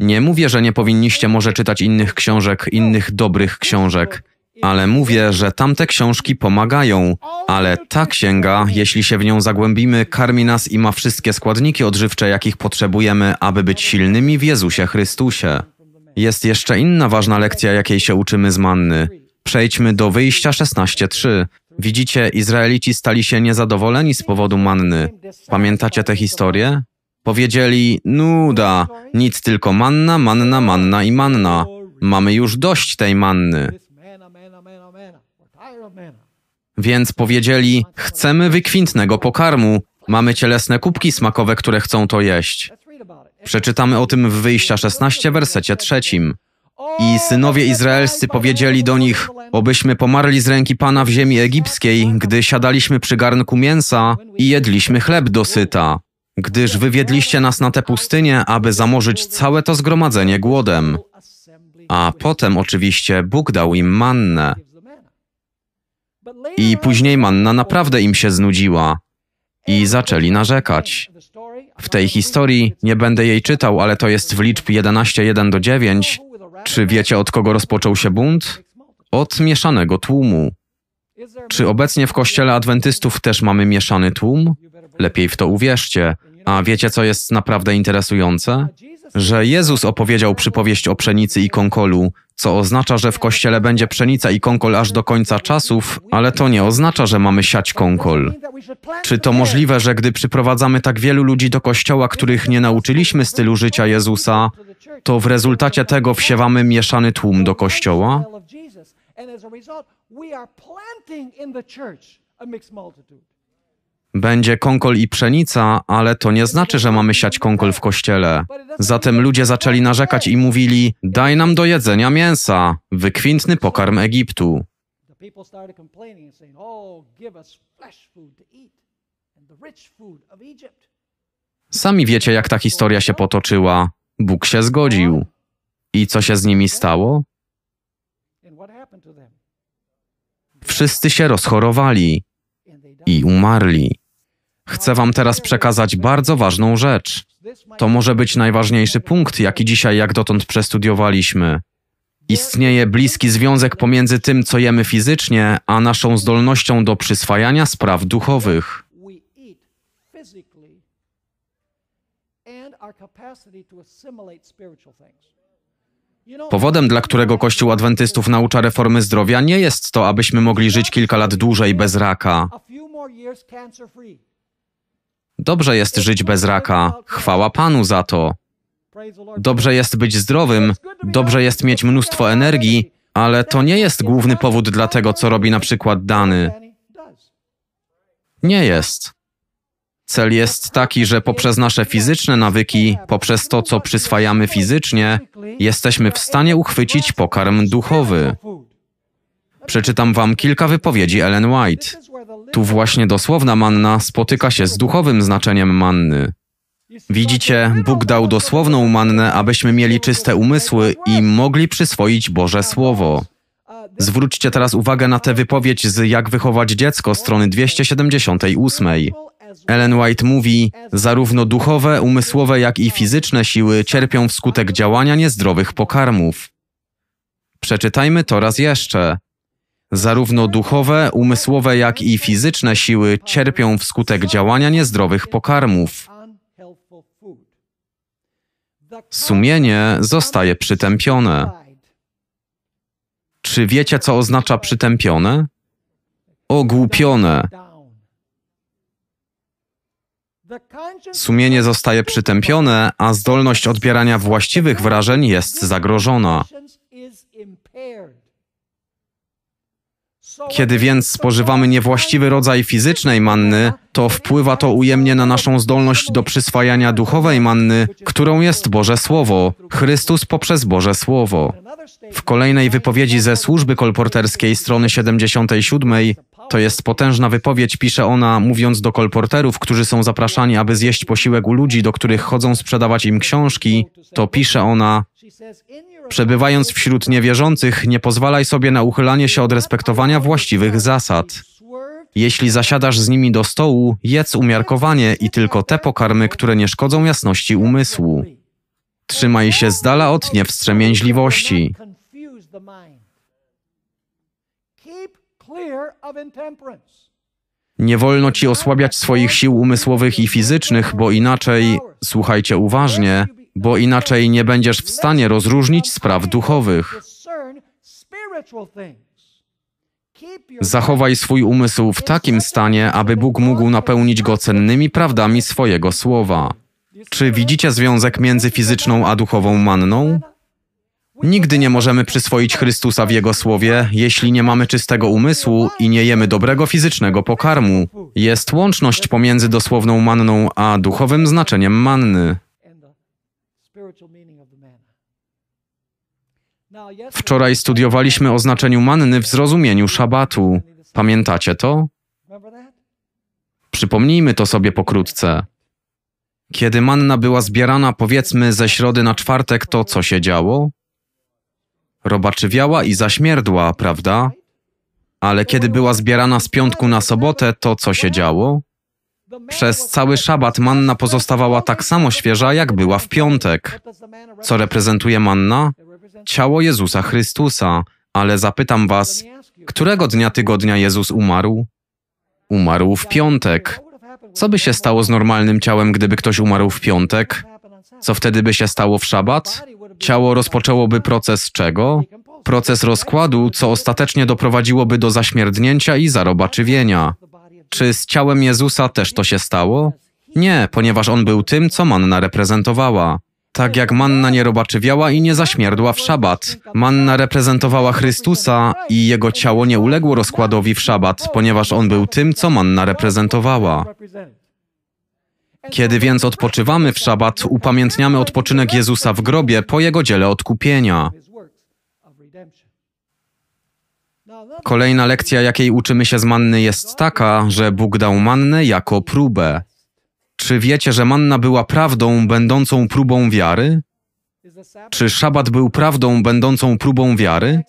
Nie mówię, że nie powinniście może czytać innych książek, innych dobrych książek, ale mówię, że tamte książki pomagają, ale ta księga, jeśli się w nią zagłębimy, karmi nas i ma wszystkie składniki odżywcze, jakich potrzebujemy, aby być silnymi w Jezusie Chrystusie. Jest jeszcze inna ważna lekcja, jakiej się uczymy z manny. Przejdźmy do wyjścia 16:3. Widzicie, Izraelici stali się niezadowoleni z powodu manny. Pamiętacie tę historię? Powiedzieli: Nuda, nic tylko manna, manna, manna i manna. Mamy już dość tej manny. Więc powiedzieli: Chcemy wykwintnego pokarmu. Mamy cielesne kubki smakowe, które chcą to jeść. Przeczytamy o tym w wyjścia 16, wersecie trzecim. I synowie izraelscy powiedzieli do nich: Obyśmy pomarli z ręki Pana w ziemi egipskiej, gdy siadaliśmy przy garnku mięsa i jedliśmy chleb dosyta, gdyż wywiedliście nas na tę pustynię, aby zamorzyć całe to zgromadzenie głodem. A potem oczywiście Bóg dał im mannę. I później manna naprawdę im się znudziła i zaczęli narzekać. W tej historii, nie będę jej czytał, ale to jest w liczb 11:1 do 9, czy wiecie, od kogo rozpoczął się bunt? Od mieszanego tłumu. Czy obecnie w kościele adwentystów też mamy mieszany tłum? Lepiej w to uwierzcie. A wiecie, co jest naprawdę interesujące? Że Jezus opowiedział przypowieść o pszenicy i konkolu, co oznacza, że w kościele będzie pszenica i konkol aż do końca czasów, ale to nie oznacza, że mamy siać konkol. Czy to możliwe, że gdy przyprowadzamy tak wielu ludzi do kościoła, których nie nauczyliśmy stylu życia Jezusa, to w rezultacie tego wsiewamy mieszany tłum do kościoła. Będzie kąkol i pszenica, ale to nie znaczy, że mamy siać kąkol w kościele. Zatem ludzie zaczęli narzekać i mówili: Daj nam do jedzenia mięsa, wykwintny pokarm Egiptu. Oh, Sami wiecie, jak ta historia się potoczyła. Bóg się zgodził. I co się z nimi stało? Wszyscy się rozchorowali i umarli. Chcę Wam teraz przekazać bardzo ważną rzecz. To może być najważniejszy punkt, jaki dzisiaj jak dotąd przestudiowaliśmy. Istnieje bliski związek pomiędzy tym, co jemy fizycznie, a naszą zdolnością do przyswajania spraw duchowych. Powodem, dla którego Kościół Adwentystów naucza reformy zdrowia, nie jest to, abyśmy mogli żyć kilka lat dłużej bez raka. Dobrze jest żyć bez raka. Chwała Panu za to. Dobrze jest być zdrowym, dobrze jest mieć mnóstwo energii, ale to nie jest główny powód dla tego, co robi na przykład Dany. Nie jest. Cel jest taki, że poprzez nasze fizyczne nawyki, poprzez to, co przyswajamy fizycznie, jesteśmy w stanie uchwycić pokarm duchowy. Przeczytam wam kilka wypowiedzi Ellen White. Tu właśnie dosłowna manna spotyka się z duchowym znaczeniem manny. Widzicie, Bóg dał dosłowną mannę, abyśmy mieli czyste umysły i mogli przyswoić Boże Słowo. Zwróćcie teraz uwagę na tę wypowiedź z Jak wychować dziecko strony 278. Ellen White mówi: Zarówno duchowe, umysłowe, jak i fizyczne siły cierpią wskutek działania niezdrowych pokarmów. Przeczytajmy to raz jeszcze. Zarówno duchowe, umysłowe, jak i fizyczne siły cierpią wskutek działania niezdrowych pokarmów. Sumienie zostaje przytępione. Czy wiecie, co oznacza przytępione? Ogłupione Sumienie zostaje przytępione, a zdolność odbierania właściwych wrażeń jest zagrożona. Kiedy więc spożywamy niewłaściwy rodzaj fizycznej manny, to wpływa to ujemnie na naszą zdolność do przyswajania duchowej manny, którą jest Boże Słowo, Chrystus poprzez Boże Słowo. W kolejnej wypowiedzi ze służby kolporterskiej strony 77 to jest potężna wypowiedź, pisze ona, mówiąc do kolporterów, którzy są zapraszani, aby zjeść posiłek u ludzi, do których chodzą sprzedawać im książki, to pisze ona: Przebywając wśród niewierzących, nie pozwalaj sobie na uchylanie się od respektowania właściwych zasad. Jeśli zasiadasz z nimi do stołu, jedz umiarkowanie i tylko te pokarmy, które nie szkodzą jasności umysłu. Trzymaj się z dala od niewstrzemięźliwości. Nie wolno ci osłabiać swoich sił umysłowych i fizycznych, bo inaczej, słuchajcie uważnie, bo inaczej nie będziesz w stanie rozróżnić spraw duchowych. Zachowaj swój umysł w takim stanie, aby Bóg mógł napełnić go cennymi prawdami swojego słowa. Czy widzicie związek między fizyczną a duchową manną? Nigdy nie możemy przyswoić Chrystusa w Jego słowie, jeśli nie mamy czystego umysłu i nie jemy dobrego fizycznego pokarmu. Jest łączność pomiędzy dosłowną manną a duchowym znaczeniem manny. Wczoraj studiowaliśmy o znaczeniu manny w zrozumieniu szabatu. Pamiętacie to? Przypomnijmy to sobie pokrótce. Kiedy manna była zbierana, powiedzmy, ze środy na czwartek, to co się działo? Robaczywiała i zaśmierdła, prawda? Ale kiedy była zbierana z piątku na sobotę, to co się działo? Przez cały szabat manna pozostawała tak samo świeża, jak była w piątek. Co reprezentuje manna? ciało Jezusa Chrystusa, ale zapytam was, którego dnia tygodnia Jezus umarł? Umarł w piątek. Co by się stało z normalnym ciałem, gdyby ktoś umarł w piątek? Co wtedy by się stało w szabat? Ciało rozpoczęłoby proces czego? Proces rozkładu, co ostatecznie doprowadziłoby do zaśmierdnięcia i zarobaczywienia. Czy z ciałem Jezusa też to się stało? Nie, ponieważ on był tym, co Manna reprezentowała tak jak manna nie robaczywiała i nie zaśmierdła w szabat. Manna reprezentowała Chrystusa i jego ciało nie uległo rozkładowi w szabat, ponieważ on był tym, co manna reprezentowała. Kiedy więc odpoczywamy w szabat, upamiętniamy odpoczynek Jezusa w grobie po jego dziele odkupienia. Kolejna lekcja, jakiej uczymy się z manny, jest taka, że Bóg dał mannę jako próbę. Czy wiecie, że manna była prawdą będącą próbą wiary? Czy szabat był prawdą będącą próbą wiary?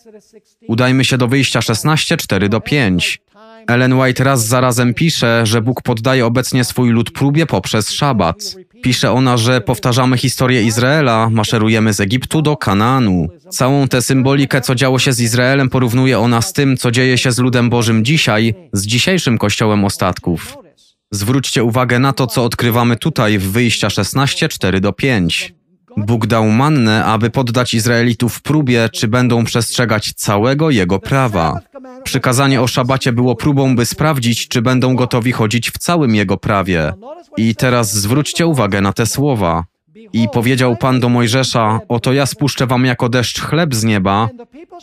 Udajmy się do wyjścia 16, 4 do 5. Ellen White raz za razem pisze, że Bóg poddaje obecnie swój lud próbie poprzez szabat. Pisze ona, że powtarzamy historię Izraela, maszerujemy z Egiptu do Kanaanu. Całą tę symbolikę, co działo się z Izraelem, porównuje ona z tym, co dzieje się z ludem Bożym dzisiaj, z dzisiejszym kościołem ostatków. Zwróćcie uwagę na to, co odkrywamy tutaj w wyjścia 16, 4 do 5. Bóg dał mannę, aby poddać Izraelitów próbie, czy będą przestrzegać całego jego prawa. Przykazanie o szabacie było próbą, by sprawdzić, czy będą gotowi chodzić w całym jego prawie. I teraz zwróćcie uwagę na te słowa. I powiedział Pan do Mojżesza: Oto ja spuszczę wam jako deszcz chleb z nieba,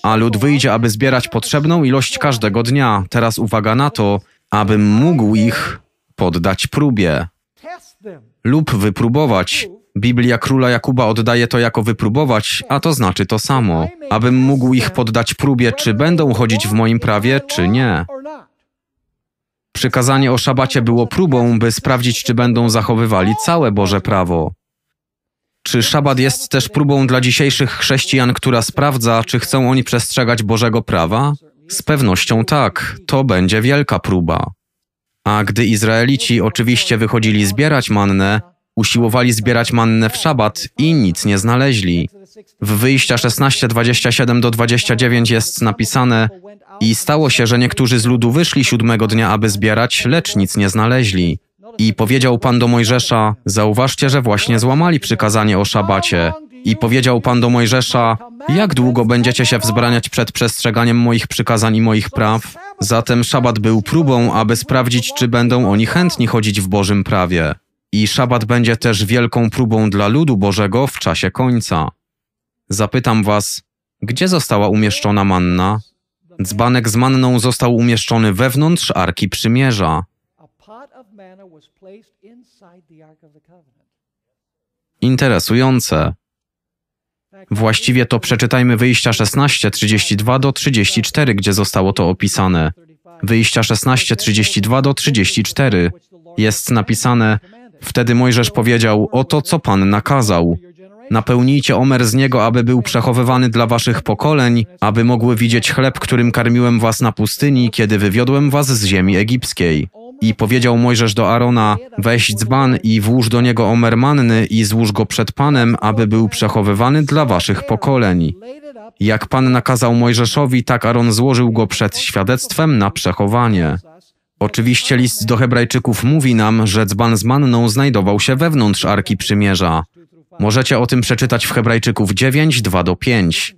a lud wyjdzie, aby zbierać potrzebną ilość każdego dnia. Teraz uwaga na to, abym mógł ich poddać próbie lub wypróbować. Biblia króla Jakuba oddaje to jako wypróbować, a to znaczy to samo, abym mógł ich poddać próbie, czy będą chodzić w moim prawie, czy nie. Przykazanie o szabacie było próbą, by sprawdzić, czy będą zachowywali całe Boże prawo. Czy szabat jest też próbą dla dzisiejszych chrześcijan, która sprawdza, czy chcą oni przestrzegać Bożego prawa? Z pewnością tak, to będzie wielka próba. A gdy Izraelici oczywiście wychodzili zbierać mannę, usiłowali zbierać mannę w szabat i nic nie znaleźli. W wyjścia 16, 27 do 29 jest napisane i stało się, że niektórzy z ludu wyszli siódmego dnia, aby zbierać, lecz nic nie znaleźli. I powiedział Pan do Mojżesza, zauważcie, że właśnie złamali przykazanie o szabacie. I powiedział Pan do Mojżesza, jak długo będziecie się wzbraniać przed przestrzeganiem moich przykazań i moich praw? Zatem szabat był próbą, aby sprawdzić, czy będą oni chętni chodzić w Bożym prawie. I szabat będzie też wielką próbą dla ludu Bożego w czasie końca. Zapytam was, gdzie została umieszczona manna? Dzbanek z manną został umieszczony wewnątrz Arki Przymierza. Interesujące. Właściwie to przeczytajmy wyjścia 16, 32 do 34, gdzie zostało to opisane. Wyjścia 16, 32 do 34 jest napisane: Wtedy Mojżesz powiedział: Oto co Pan nakazał. Napełnijcie omer z niego, aby był przechowywany dla waszych pokoleń, aby mogły widzieć chleb, którym karmiłem was na pustyni, kiedy wywiodłem was z ziemi egipskiej. I powiedział Mojżesz do Arona: Weź dzban i włóż do niego omer manny i złóż go przed Panem, aby był przechowywany dla waszych pokoleń. Jak Pan nakazał Mojżeszowi, tak Aron złożył go przed świadectwem na przechowanie. Oczywiście list do Hebrajczyków mówi nam, że dzban z manną znajdował się wewnątrz Arki Przymierza. Możecie o tym przeczytać w Hebrajczyków 9, 2 do 5.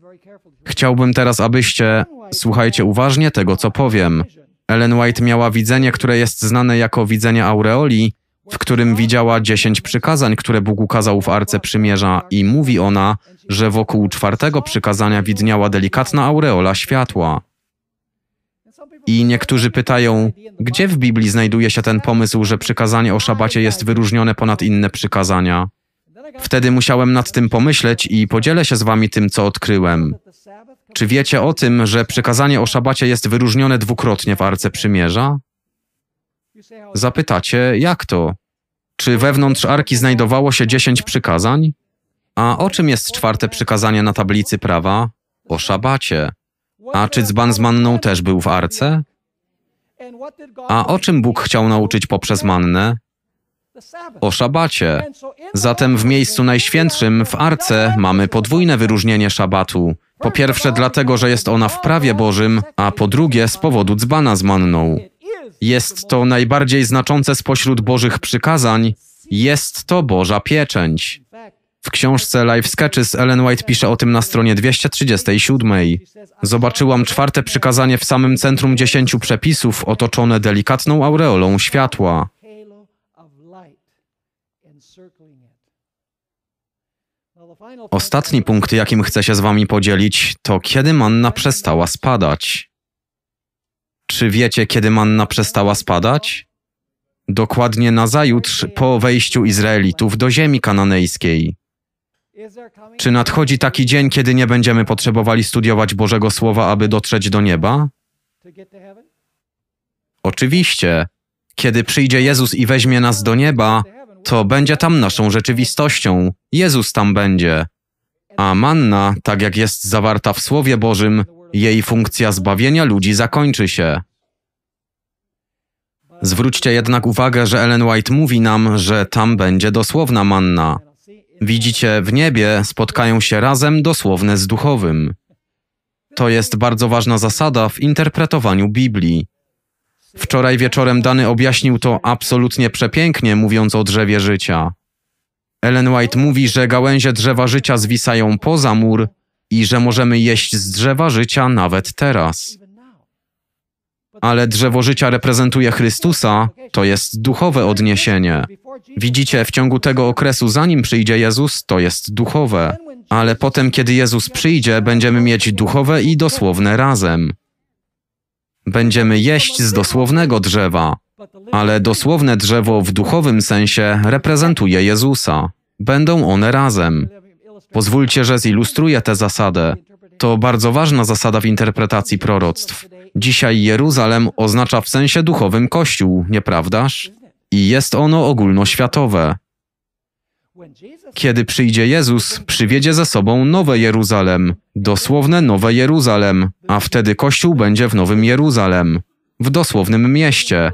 Chciałbym teraz, abyście słuchajcie uważnie tego, co powiem. Ellen White miała widzenie, które jest znane jako widzenie aureoli, w którym widziała dziesięć przykazań, które Bóg ukazał w Arce Przymierza i mówi ona, że wokół czwartego przykazania widniała delikatna aureola światła. I niektórzy pytają, gdzie w Biblii znajduje się ten pomysł, że przykazanie o szabacie jest wyróżnione ponad inne przykazania? Wtedy musiałem nad tym pomyśleć i podzielę się z wami tym, co odkryłem. Czy wiecie o tym, że przykazanie o szabacie jest wyróżnione dwukrotnie w Arce Przymierza? Zapytacie, jak to? Czy wewnątrz Arki znajdowało się dziesięć przykazań? A o czym jest czwarte przykazanie na tablicy prawa? O szabacie. A czy dzban z manną też był w Arce? A o czym Bóg chciał nauczyć poprzez mannę? O szabacie. Zatem w miejscu najświętszym, w Arce, mamy podwójne wyróżnienie szabatu – po pierwsze dlatego, że jest ona w prawie Bożym, a po drugie z powodu dzbana z manną. Jest to najbardziej znaczące spośród Bożych przykazań, jest to Boża pieczęć. W książce Life Sketches Ellen White pisze o tym na stronie 237. Zobaczyłam czwarte przykazanie w samym centrum dziesięciu przepisów, otoczone delikatną aureolą światła. Ostatni punkt, jakim chcę się z Wami podzielić, to kiedy manna przestała spadać. Czy wiecie, kiedy manna przestała spadać? Dokładnie na zajutrz po wejściu Izraelitów do ziemi kananejskiej. Czy nadchodzi taki dzień, kiedy nie będziemy potrzebowali studiować Bożego Słowa, aby dotrzeć do nieba? Oczywiście. Kiedy przyjdzie Jezus i weźmie nas do nieba, to będzie tam naszą rzeczywistością. Jezus tam będzie. A manna, tak jak jest zawarta w Słowie Bożym, jej funkcja zbawienia ludzi zakończy się. Zwróćcie jednak uwagę, że Ellen White mówi nam, że tam będzie dosłowna manna. Widzicie, w niebie spotkają się razem dosłowne z duchowym. To jest bardzo ważna zasada w interpretowaniu Biblii. Wczoraj wieczorem Dany objaśnił to absolutnie przepięknie, mówiąc o drzewie życia. Ellen White mówi, że gałęzie drzewa życia zwisają poza mur i że możemy jeść z drzewa życia nawet teraz. Ale drzewo życia reprezentuje Chrystusa, to jest duchowe odniesienie. Widzicie, w ciągu tego okresu, zanim przyjdzie Jezus, to jest duchowe, ale potem, kiedy Jezus przyjdzie, będziemy mieć duchowe i dosłowne razem będziemy jeść z dosłownego drzewa, ale dosłowne drzewo w duchowym sensie reprezentuje Jezusa. Będą one razem. Pozwólcie, że zilustruję tę zasadę. To bardzo ważna zasada w interpretacji proroctw. Dzisiaj Jeruzalem oznacza w sensie duchowym Kościół, nieprawdaż? I jest ono ogólnoświatowe. Kiedy przyjdzie Jezus, przywiedzie ze sobą nowe Jeruzalem, dosłowne nowe Jeruzalem, a wtedy Kościół będzie w Nowym Jeruzalem, w dosłownym mieście.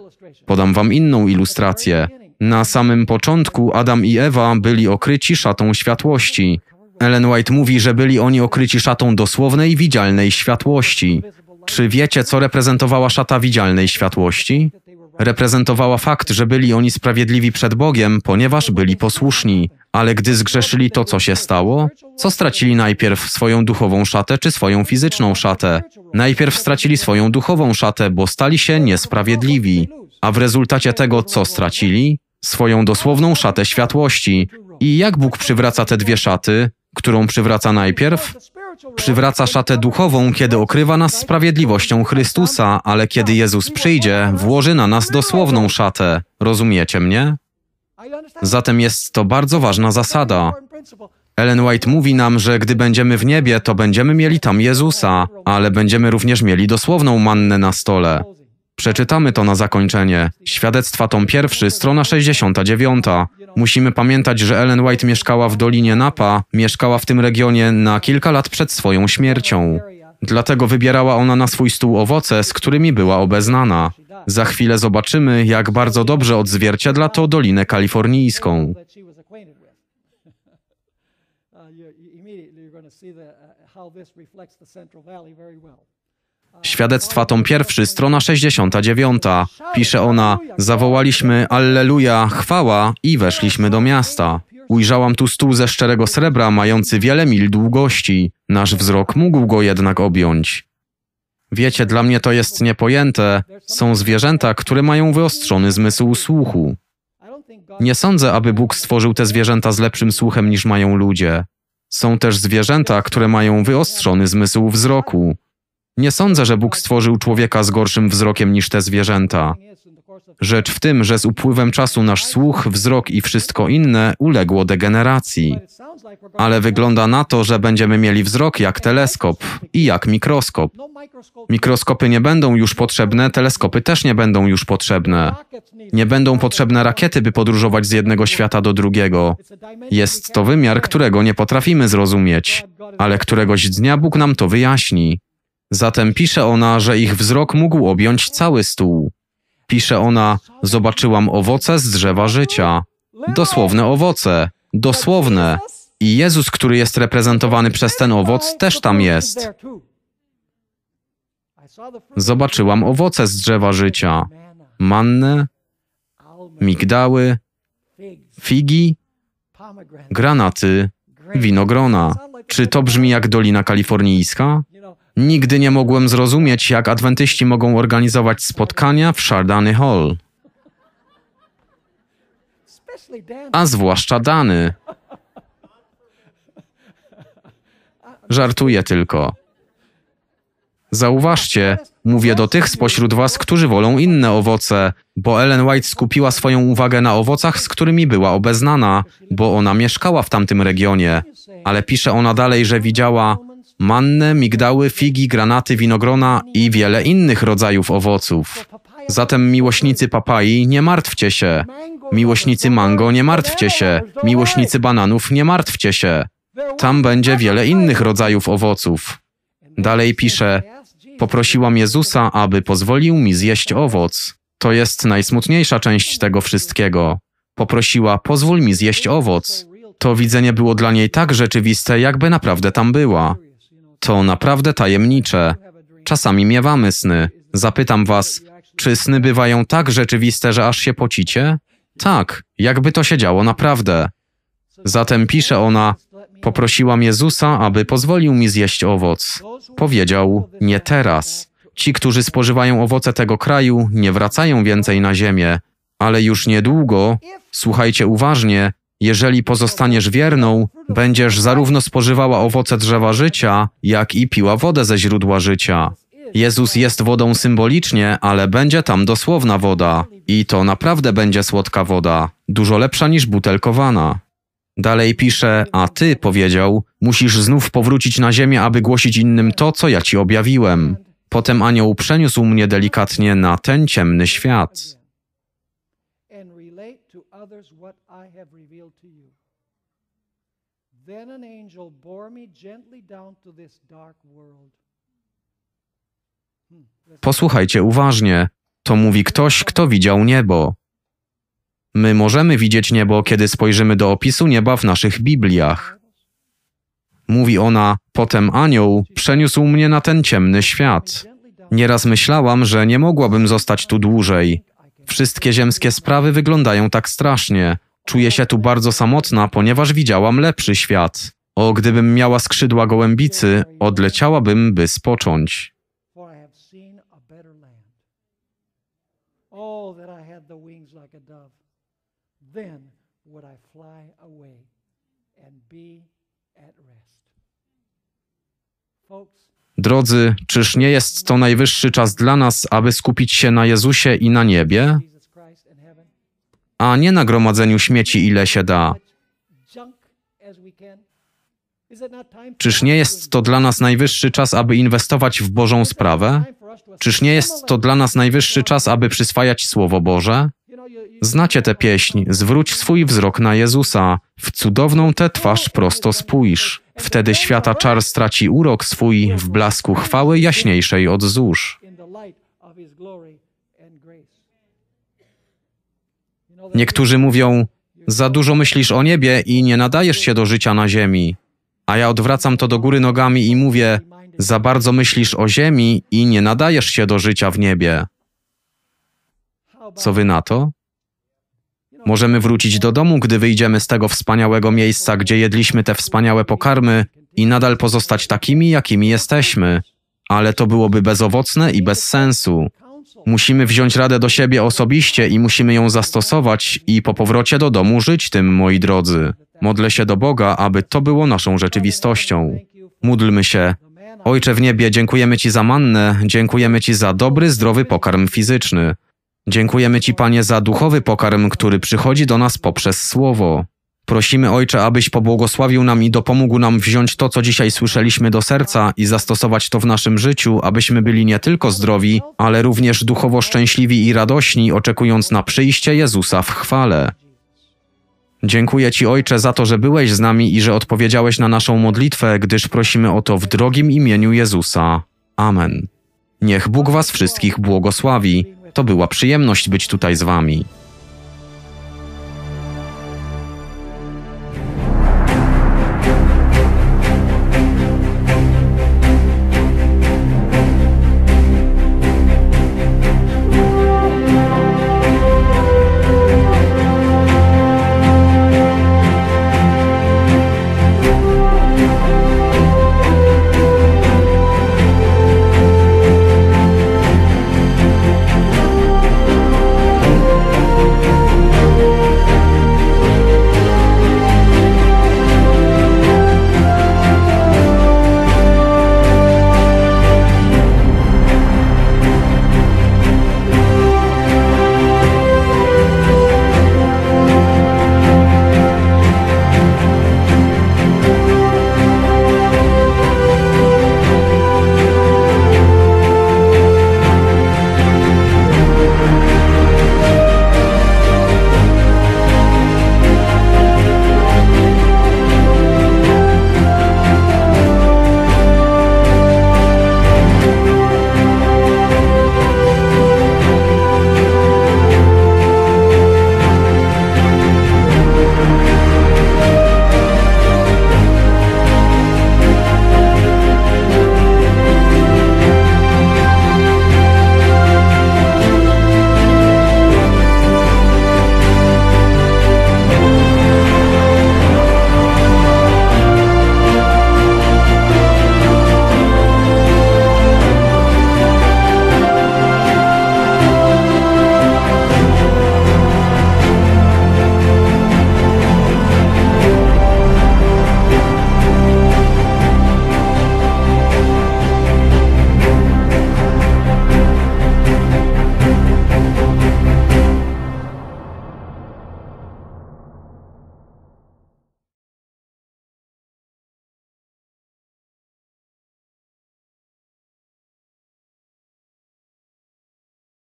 Podam wam inną ilustrację. Na samym początku Adam i Ewa byli okryci szatą światłości. Ellen White mówi, że byli oni okryci szatą dosłownej, widzialnej światłości. Czy wiecie, co reprezentowała szata widzialnej światłości? Reprezentowała fakt, że byli oni sprawiedliwi przed Bogiem, ponieważ byli posłuszni, ale gdy zgrzeszyli to, co się stało, co stracili najpierw swoją duchową szatę czy swoją fizyczną szatę? Najpierw stracili swoją duchową szatę, bo stali się niesprawiedliwi, a w rezultacie tego, co stracili, swoją dosłowną szatę światłości. I jak Bóg przywraca te dwie szaty, którą przywraca najpierw? Przywraca szatę duchową, kiedy okrywa nas sprawiedliwością Chrystusa, ale kiedy Jezus przyjdzie, włoży na nas dosłowną szatę. Rozumiecie mnie? Zatem jest to bardzo ważna zasada. Ellen White mówi nam, że gdy będziemy w niebie, to będziemy mieli tam Jezusa, ale będziemy również mieli dosłowną mannę na stole. Przeczytamy to na zakończenie. Świadectwa tom pierwszy, strona 69. Musimy pamiętać, że Ellen White mieszkała w Dolinie Napa, mieszkała w tym regionie na kilka lat przed swoją śmiercią. Dlatego wybierała ona na swój stół owoce, z którymi była obeznana. Za chwilę zobaczymy, jak bardzo dobrze odzwierciedla to Dolinę Kalifornijską. Świadectwa tom pierwszy, strona 69. Pisze ona: Zawołaliśmy Alleluja, chwała i weszliśmy do miasta. Ujrzałam tu stół ze szczerego srebra, mający wiele mil długości. Nasz wzrok mógł go jednak objąć. Wiecie, dla mnie to jest niepojęte. Są zwierzęta, które mają wyostrzony zmysł słuchu. Nie sądzę, aby Bóg stworzył te zwierzęta z lepszym słuchem niż mają ludzie. Są też zwierzęta, które mają wyostrzony zmysł wzroku. Nie sądzę, że Bóg stworzył człowieka z gorszym wzrokiem niż te zwierzęta. Rzecz w tym, że z upływem czasu nasz słuch, wzrok i wszystko inne uległo degeneracji. Ale wygląda na to, że będziemy mieli wzrok jak teleskop i jak mikroskop. Mikroskopy nie będą już potrzebne, teleskopy też nie będą już potrzebne. Nie będą potrzebne rakiety, by podróżować z jednego świata do drugiego. Jest to wymiar, którego nie potrafimy zrozumieć, ale któregoś dnia Bóg nam to wyjaśni. Zatem pisze ona, że ich wzrok mógł objąć cały stół. Pisze ona: Zobaczyłam owoce z drzewa życia. Dosłowne owoce. Dosłowne. I Jezus, który jest reprezentowany przez ten owoc, też tam jest. Zobaczyłam owoce z drzewa życia: Manne, migdały, figi, granaty, winogrona. Czy to brzmi jak Dolina Kalifornijska? Nigdy nie mogłem zrozumieć, jak adwentyści mogą organizować spotkania w Shardany Hall. A zwłaszcza Dany. Żartuję tylko. Zauważcie, mówię do tych spośród Was, którzy wolą inne owoce, bo Ellen White skupiła swoją uwagę na owocach, z którymi była obeznana, bo ona mieszkała w tamtym regionie. Ale pisze ona dalej, że widziała mannę, migdały, figi, granaty, winogrona i wiele innych rodzajów owoców. Zatem miłośnicy papai, nie martwcie się. Miłośnicy mango, nie martwcie się. Miłośnicy bananów, nie martwcie się. Tam będzie wiele innych rodzajów owoców. Dalej pisze: Poprosiłam Jezusa, aby pozwolił mi zjeść owoc. To jest najsmutniejsza część tego wszystkiego. Poprosiła: Pozwól mi zjeść owoc. To widzenie było dla niej tak rzeczywiste, jakby naprawdę tam była. To naprawdę tajemnicze. Czasami miewamy sny. Zapytam was, czy sny bywają tak rzeczywiste, że aż się pocicie? Tak, jakby to się działo naprawdę. Zatem pisze ona: Poprosiłam Jezusa, aby pozwolił mi zjeść owoc. Powiedział: Nie teraz. Ci, którzy spożywają owoce tego kraju, nie wracają więcej na ziemię, ale już niedługo, słuchajcie uważnie, jeżeli pozostaniesz wierną, będziesz zarówno spożywała owoce drzewa życia, jak i piła wodę ze źródła życia. Jezus jest wodą symbolicznie, ale będzie tam dosłowna woda. I to naprawdę będzie słodka woda, dużo lepsza niż butelkowana. Dalej pisze, a ty powiedział, musisz znów powrócić na ziemię, aby głosić innym to, co ja ci objawiłem. Potem anioł przeniósł mnie delikatnie na ten ciemny świat others what I have revealed to you. Then an angel bore me gently down to this dark world. Hmm, Posłuchajcie uważnie. To mówi ktoś, kto widział niebo. My możemy widzieć niebo, kiedy spojrzymy do opisu nieba w naszych Bibliach. Mówi ona, potem anioł przeniósł mnie na ten ciemny świat. Nieraz myślałam, że nie mogłabym zostać tu dłużej. Wszystkie ziemskie sprawy wyglądają tak strasznie. Czuję się tu bardzo samotna, ponieważ widziałam lepszy świat. O, gdybym miała skrzydła gołębicy, odleciałabym, by spocząć. Oh, Then Drodzy, czyż nie jest to najwyższy czas dla nas, aby skupić się na Jezusie i na niebie, a nie na gromadzeniu śmieci, ile się da? Czyż nie jest to dla nas najwyższy czas, aby inwestować w Bożą sprawę? Czyż nie jest to dla nas najwyższy czas, aby przyswajać Słowo Boże? Znacie tę pieśń, zwróć swój wzrok na Jezusa, w cudowną tę twarz prosto spójrz. Wtedy świata czar straci urok swój w blasku chwały jaśniejszej od złóż. Niektórzy mówią, za dużo myślisz o niebie i nie nadajesz się do życia na ziemi. A ja odwracam to do góry nogami i mówię, za bardzo myślisz o ziemi i nie nadajesz się do życia w niebie. Co wy na to? Możemy wrócić do domu, gdy wyjdziemy z tego wspaniałego miejsca, gdzie jedliśmy te wspaniałe pokarmy i nadal pozostać takimi, jakimi jesteśmy. Ale to byłoby bezowocne i bez sensu. Musimy wziąć radę do siebie osobiście i musimy ją zastosować i po powrocie do domu żyć tym, moi drodzy. Modlę się do Boga, aby to było naszą rzeczywistością. Módlmy się. Ojcze w niebie, dziękujemy Ci za mannę, dziękujemy Ci za dobry, zdrowy pokarm fizyczny. Dziękujemy Ci, Panie, za duchowy pokarm, który przychodzi do nas poprzez Słowo. Prosimy, Ojcze, abyś pobłogosławił nam i dopomógł nam wziąć to, co dzisiaj słyszeliśmy do serca i zastosować to w naszym życiu, abyśmy byli nie tylko zdrowi, ale również duchowo szczęśliwi i radośni, oczekując na przyjście Jezusa w chwale. Dziękuję Ci, Ojcze, za to, że byłeś z nami i że odpowiedziałeś na naszą modlitwę, gdyż prosimy o to w drogim imieniu Jezusa. Amen. Niech Bóg Was wszystkich błogosławi to była przyjemność być tutaj z Wami.